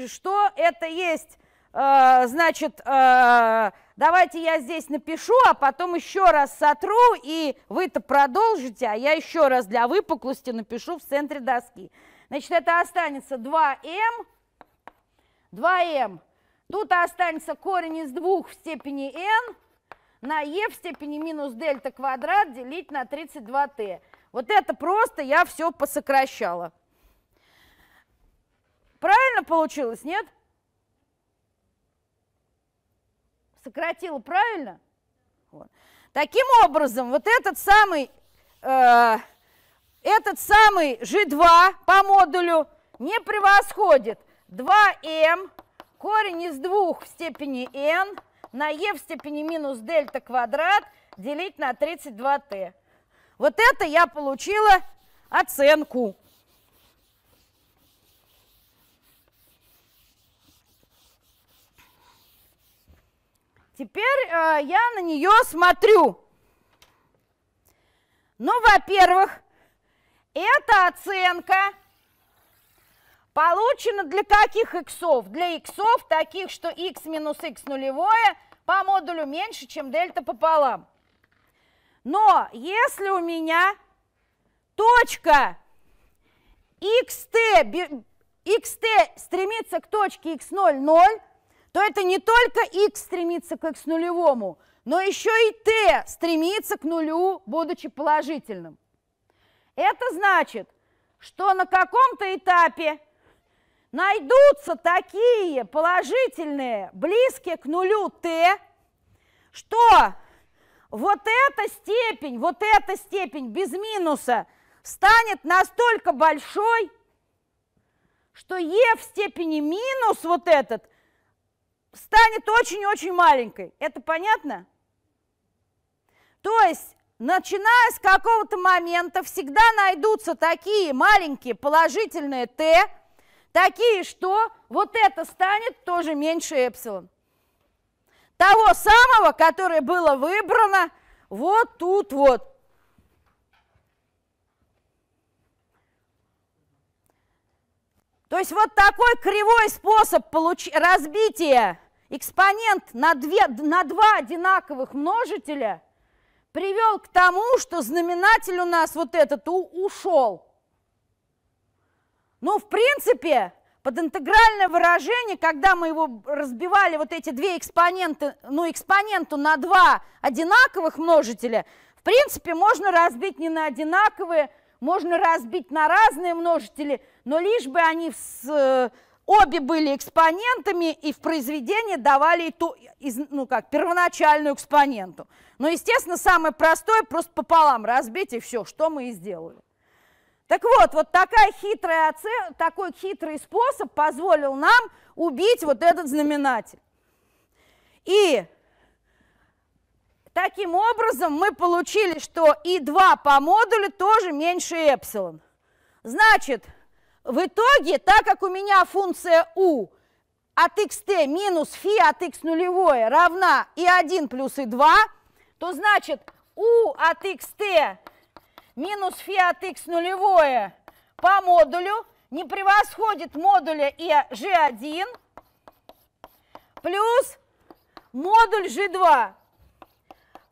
что это есть. Э, значит, э, давайте я здесь напишу, а потом еще раз сотру, и вы-то продолжите, а я еще раз для выпуклости напишу в центре доски. Значит, это останется 2m, 2m. Тут останется корень из 2 в степени n на e в степени минус дельта квадрат делить на 32t. Вот это просто я все посокращала. Правильно получилось, нет? Сократила правильно? Вот. Таким образом, вот этот самый... Э, этот самый G2 по модулю не превосходит 2m корень из 2 в степени n на e в степени минус дельта квадрат делить на 32t. Вот это я получила оценку. Теперь э, я на нее смотрю. Ну, во-первых, эта оценка получена для каких иксов? Для x таких, что x минус x нулевое по модулю меньше, чем дельта пополам. Но если у меня точка xt, xt стремится к точке x0, 0, то это не только x стремится к x нулевому, но еще и t стремится к нулю, будучи положительным. Это значит, что на каком-то этапе найдутся такие положительные, близкие к нулю Т, что вот эта степень, вот эта степень без минуса станет настолько большой, что Е в степени минус вот этот станет очень-очень маленькой. Это понятно? То есть начиная с какого-то момента, всегда найдутся такие маленькие положительные t, такие, что вот это станет тоже меньше эпсилон. Того самого, которое было выбрано вот тут вот. То есть вот такой кривой способ получ... разбития экспонент на, две, на два одинаковых множителя – привел к тому, что знаменатель у нас вот этот у ушел. Ну, в принципе, под интегральное выражение, когда мы его разбивали, вот эти две экспоненты, ну, экспоненту на два одинаковых множителя, в принципе, можно разбить не на одинаковые, можно разбить на разные множители, но лишь бы они с, э, обе были экспонентами и в произведении давали ту, из, ну как, первоначальную экспоненту. Но, ну, естественно, самое простое просто пополам разбить и все, что мы и сделали. Так вот, вот такая хитрая оце... такой хитрый способ позволил нам убить вот этот знаменатель. И таким образом мы получили, что И2 по модулю тоже меньше эпсилон. Значит, в итоге, так как у меня функция у от xt минус фи от x нулевое равна и1 плюс и2, то значит u от x t минус φ от x нулевое по модулю не превосходит модуля и g1 плюс модуль g2.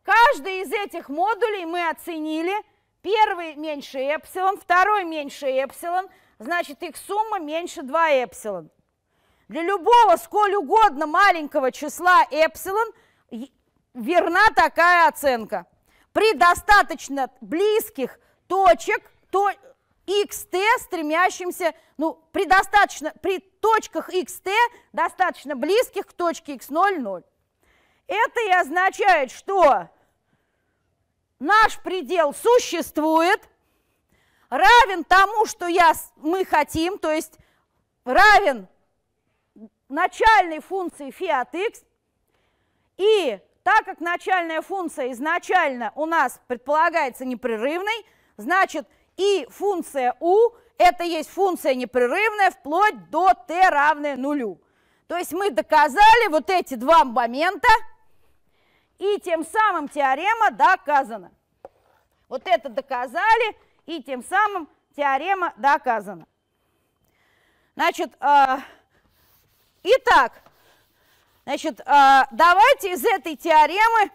Каждый из этих модулей мы оценили. Первый меньше эпсилон, второй меньше эпсилон, значит их сумма меньше 2 эпсилон. Для любого сколь угодно маленького числа эпсилон верна такая оценка. При достаточно близких точек, то xt стремящимся, ну, при, достаточно, при точках xt достаточно близких к точке x0, 0. Это и означает, что наш предел существует, равен тому, что я, мы хотим, то есть равен начальной функции фи от x, и так как начальная функция изначально у нас предполагается непрерывной, значит и функция u это есть функция непрерывная вплоть до t равное нулю. То есть мы доказали вот эти два момента, и тем самым теорема доказана. Вот это доказали, и тем самым теорема доказана. Значит, э, итак, Значит, а, давайте из этой теоремы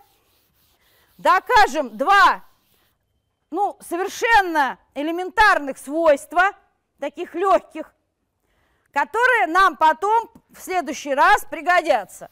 докажем два ну, совершенно элементарных свойства, таких легких, которые нам потом в следующий раз пригодятся.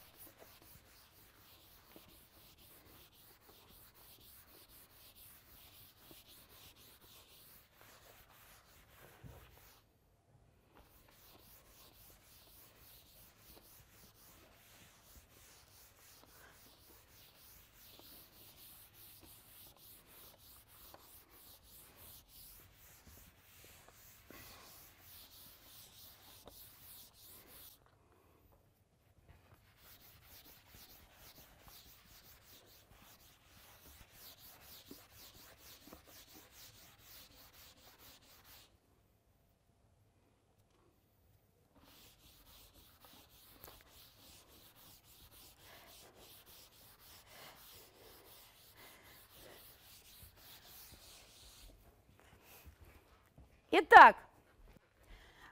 Итак,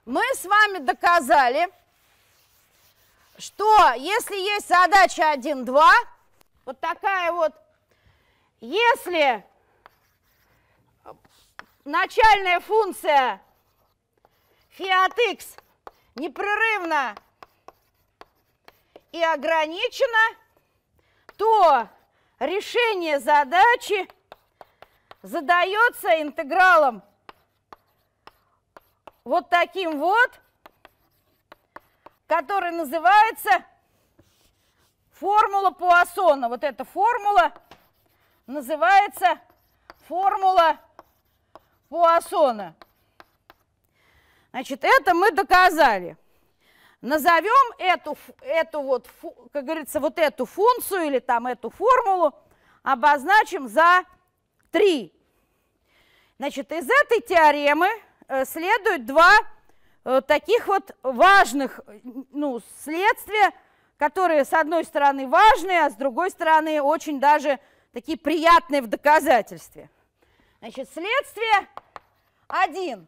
мы с вами доказали, что если есть задача 1, 2, вот такая вот, если начальная функция фиат x непрерывна и ограничена, то решение задачи задается интегралом вот таким вот, который называется формула Пуассона. Вот эта формула называется формула Пуассона. Значит, это мы доказали. Назовем эту, эту вот, как говорится, вот эту функцию или там эту формулу обозначим за 3. Значит, из этой теоремы Э, следует два э, таких вот важных ну, следствия, которые с одной стороны важные, а с другой стороны очень даже такие приятные в доказательстве. Значит, следствие один.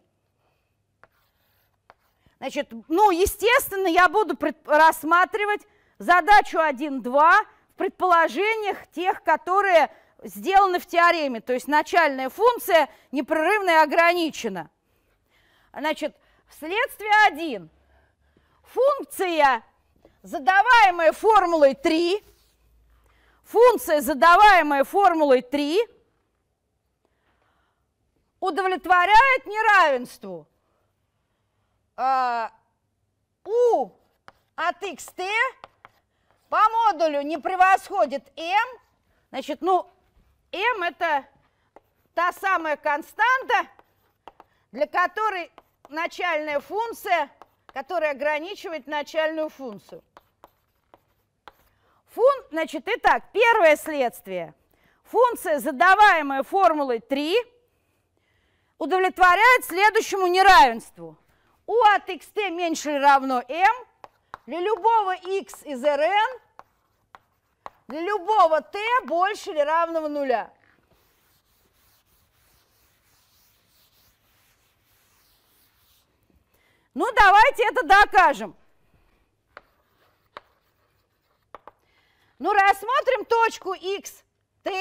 Значит, ну, естественно, я буду рассматривать задачу 1.2 в предположениях тех, которые сделаны в теореме, то есть начальная функция непрерывно ограничена. Значит, следствие 1. Функция, задаваемая формулой 3, функция, задаваемая формулой 3, удовлетворяет неравенству э, а, u от xt по модулю не превосходит m. Значит, ну, m это та самая константа, для которой начальная функция, которая ограничивает начальную функцию. Фун, значит, итак, первое следствие. Функция, задаваемая формулой 3, удовлетворяет следующему неравенству. u от xt меньше или равно m для любого x из rn для любого t больше или равного нуля. Ну, давайте это докажем. Ну, рассмотрим точку x, t,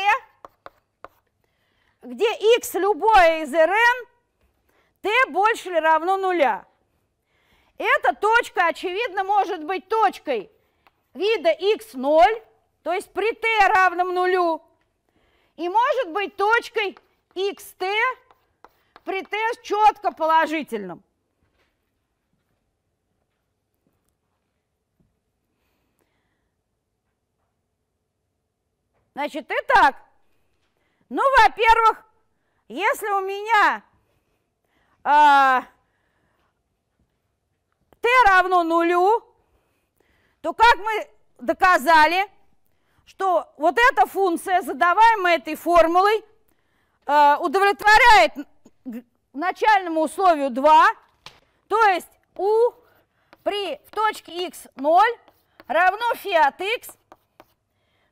где x любое из rn, t больше или равно нуля. Эта точка, очевидно, может быть точкой вида x0, то есть при t равном нулю, и может быть точкой xt при t четко положительным. Значит, и так. Ну, во-первых, если у меня э, t равно нулю, то как мы доказали, что вот эта функция, задаваемая этой формулой, э, удовлетворяет начальному условию 2, то есть u при в точке x 0 равно фи от x –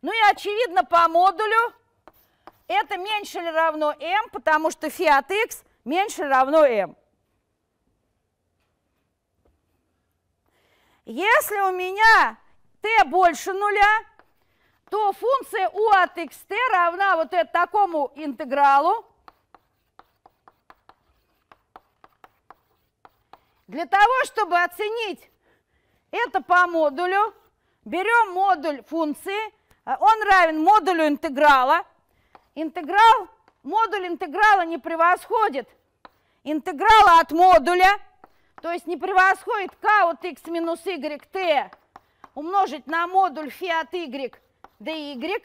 ну и, очевидно, по модулю это меньше или равно m, потому что фи от x меньше или равно m. Если у меня t больше нуля, то функция u от x t равна вот это, такому интегралу. Для того, чтобы оценить это по модулю, берем модуль функции – а он равен модулю интеграла. Интеграл, модуль интеграла не превосходит интеграла от модуля, то есть не превосходит k от x минус y t умножить на модуль фи от y dy.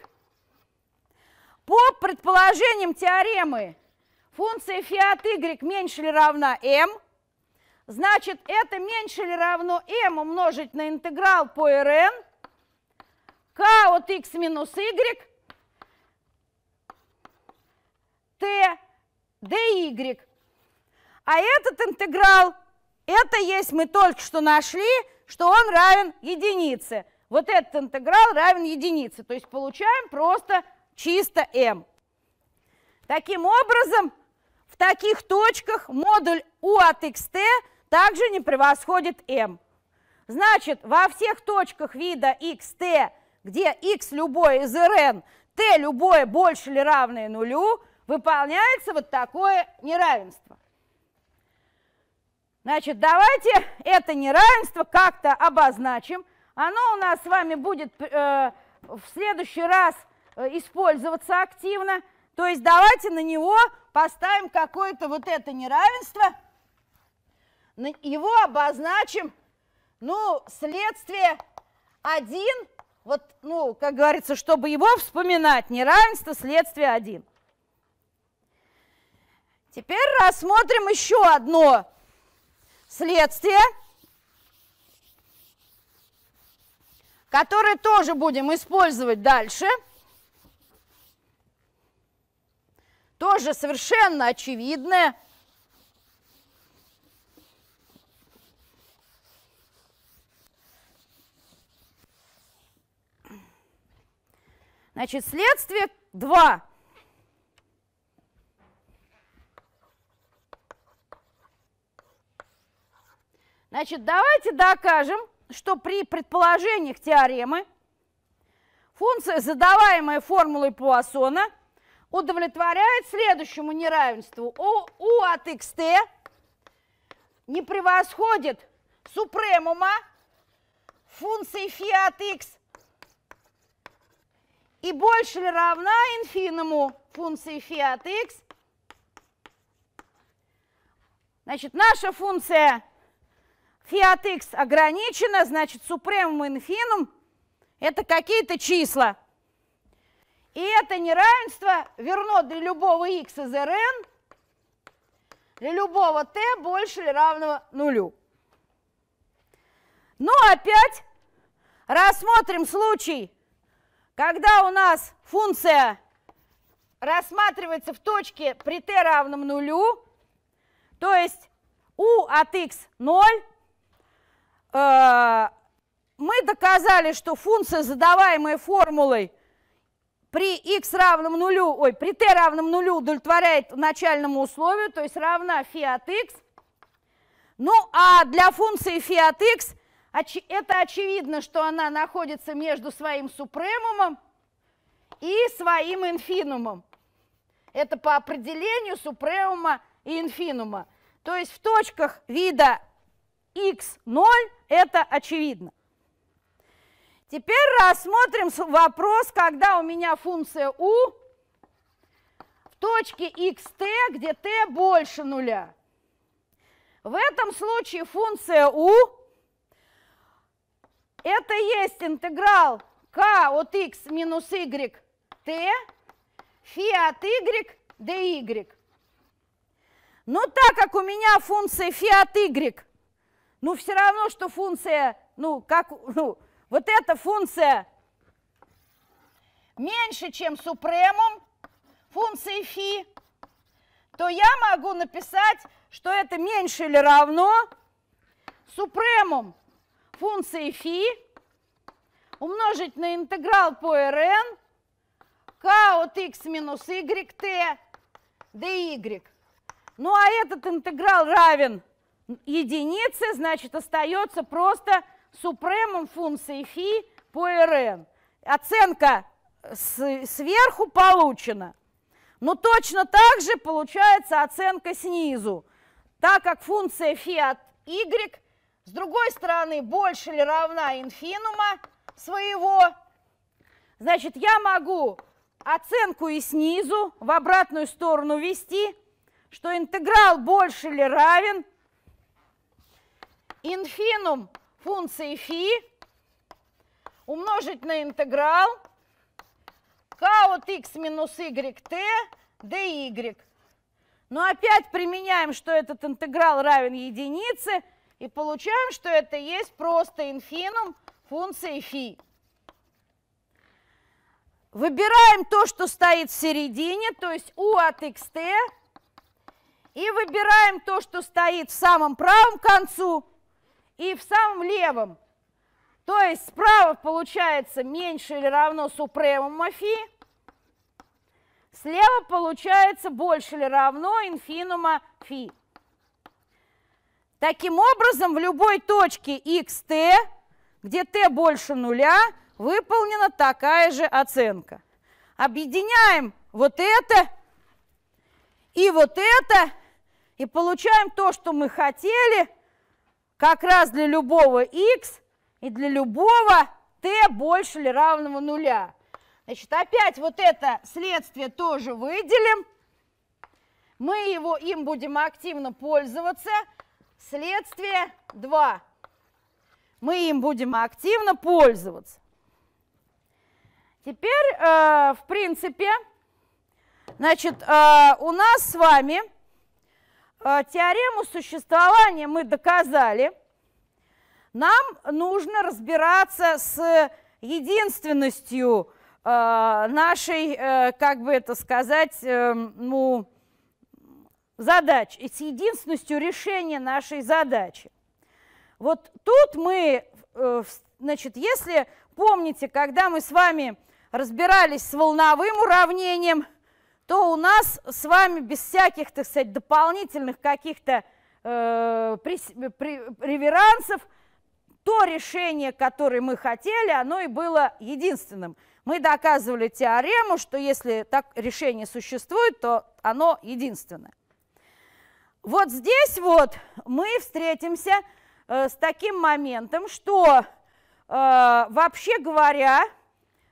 По предположениям теоремы функция фи от y меньше или равна m, значит это меньше или равно m умножить на интеграл по rn – k от x минус y, t dy. А этот интеграл, это есть мы только что нашли, что он равен единице. Вот этот интеграл равен единице, то есть получаем просто чисто m. Таким образом, в таких точках модуль u от xt также не превосходит m. Значит, во всех точках вида xt где x любое из rn, t любое больше или равное нулю, выполняется вот такое неравенство. Значит, давайте это неравенство как-то обозначим. Оно у нас с вами будет э, в следующий раз э, использоваться активно. То есть давайте на него поставим какое-то вот это неравенство, его обозначим, ну, следствие 1 вот, ну, как говорится, чтобы его вспоминать, неравенство следствие один. Теперь рассмотрим еще одно следствие, которое тоже будем использовать дальше. Тоже совершенно очевидное – Значит, следствие 2. Значит, давайте докажем, что при предположениях теоремы функция, задаваемая формулой Пуассона, удовлетворяет следующему неравенству. У, у от xt не превосходит супремума функции φ от x и больше или равна инфиному функции φ от x. Значит, наша функция φ от x ограничена, значит, супремум инфинум – это какие-то числа. И это неравенство верно для любого x из Rn, для любого t больше или равного нулю. Ну, опять рассмотрим случай – когда у нас функция рассматривается в точке при t равном нулю, то есть u от x 0, э, мы доказали, что функция, задаваемая формулой при x равном нулю, ой, при t равном нулю удовлетворяет начальному условию, то есть равна φ от x. Ну, а для функции φ от x – оч, это очевидно, что она находится между своим супремумом и своим инфинумом. Это по определению супремума и инфинума. То есть в точках вида x0 это очевидно. Теперь рассмотрим вопрос, когда у меня функция u в точке xt, где t больше нуля. В этом случае функция u это есть интеграл k от x минус y t, фи от y dy. Но так как у меня функция фи от y, ну все равно, что функция, ну как, ну вот эта функция меньше, чем супремум функции фи, то я могу написать, что это меньше или равно супремум функции φ умножить на интеграл по rn k от x минус yt dy. Ну а этот интеграл равен единице, значит остается просто супремом функции φ по rn. Оценка сверху получена. Но точно так же получается оценка снизу, так как функция φ от y – с другой стороны, больше или равна инфинума своего. Значит, я могу оценку и снизу в обратную сторону вести, что интеграл больше или равен инфинум функции фи умножить на интеграл k от x минус y t dy. Но опять применяем, что этот интеграл равен единице – и получаем, что это есть просто инфинум функции φ. Выбираем то, что стоит в середине, то есть u от xt. И выбираем то, что стоит в самом правом концу и в самом левом. То есть справа получается меньше или равно супремума фи. Слева получается больше или равно инфинума фи. Таким образом, в любой точке xt, где t больше нуля, выполнена такая же оценка. Объединяем вот это и вот это, и получаем то, что мы хотели, как раз для любого x и для любого t больше или равного нуля. Значит, опять вот это следствие тоже выделим. Мы его, им будем активно пользоваться – Следствие 2. Мы им будем активно пользоваться. Теперь, э, в принципе, значит, э, у нас с вами э, теорему существования мы доказали. Нам нужно разбираться с единственностью э, нашей, э, как бы это сказать, э, ну, задач и с единственностью решения нашей задачи. Вот тут мы, э, значит, если помните, когда мы с вами разбирались с волновым уравнением, то у нас с вами без всяких, так сказать, дополнительных каких-то э, реверансов то решение, которое мы хотели, оно и было единственным. Мы доказывали теорему, что если так решение существует, то оно единственное. Вот здесь вот мы встретимся э, с таким моментом, что э, вообще говоря,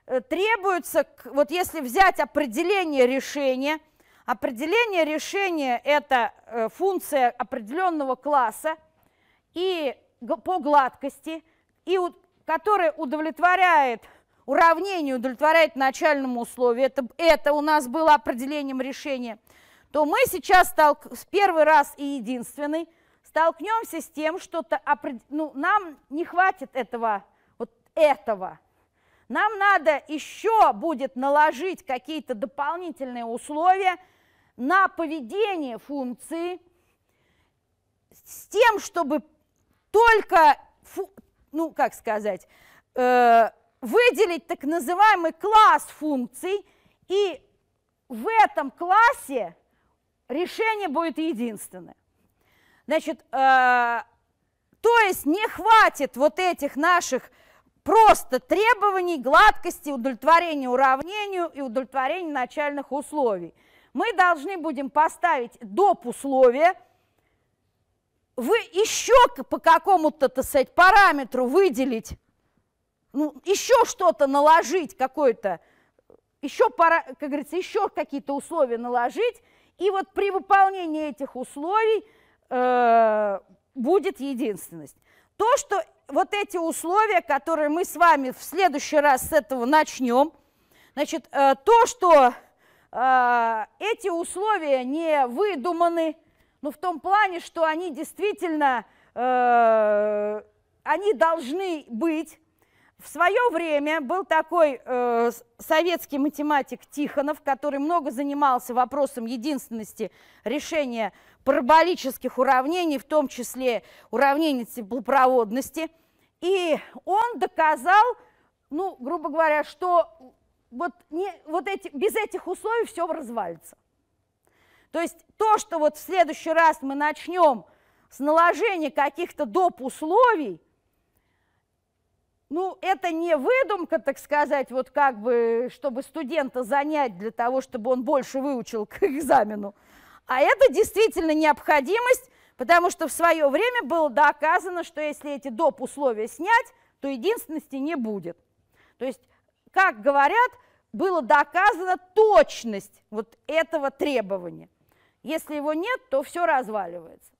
э, требуется, вот если взять определение решения, определение решения – это функция определенного класса и по гладкости, и которая удовлетворяет уравнение, удовлетворяет начальному условию. Это, это у нас было определением решения – то мы сейчас столк... в первый раз и единственный столкнемся с тем, что ну, нам не хватит этого, вот этого. Нам надо еще будет наложить какие-то дополнительные условия на поведение функции с тем, чтобы только, фу... ну как сказать, э, выделить так называемый класс функций и в этом классе решение будет единственное. Значит, э, то есть не хватит вот этих наших просто требований гладкости, удовлетворения уравнению и удовлетворения начальных условий. Мы должны будем поставить доп. условия, вы еще по какому-то, так сказать, параметру выделить, ну, еще что-то наложить, какое-то, еще, пара, как говорится, еще какие-то условия наложить, и вот при выполнении этих условий э, будет единственность. То, что вот эти условия, которые мы с вами в следующий раз с этого начнем, значит, э, то, что э, эти условия не выдуманы, но ну, в том плане, что они действительно, они должны быть, в свое время был такой э, советский математик Тихонов, который много занимался вопросом единственности решения параболических уравнений, в том числе уравнений теплопроводности. И он доказал, ну, грубо говоря, что вот, не, вот эти, без этих условий все развалится. То есть то, что вот в следующий раз мы начнем с наложения каких-то доп. условий, ну, это не выдумка, так сказать, вот как бы, чтобы студента занять для того, чтобы он больше выучил к экзамену, а это действительно необходимость, потому что в свое время было доказано, что если эти доп. условия снять, то единственности не будет. То есть, как говорят, было доказана точность вот этого требования. Если его нет, то все разваливается.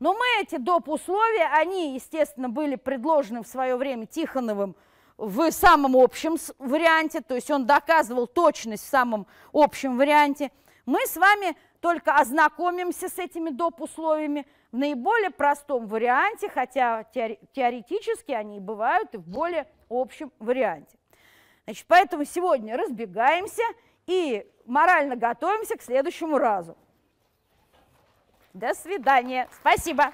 Но мы эти доп. условия, они, естественно, были предложены в свое время Тихоновым в самом общем варианте, то есть он доказывал точность в самом общем варианте. Мы с вами только ознакомимся с этими доп. условиями в наиболее простом варианте, хотя теоретически они и бывают и в более общем варианте. Значит, поэтому сегодня разбегаемся и морально готовимся к следующему разу. До свидания. Спасибо.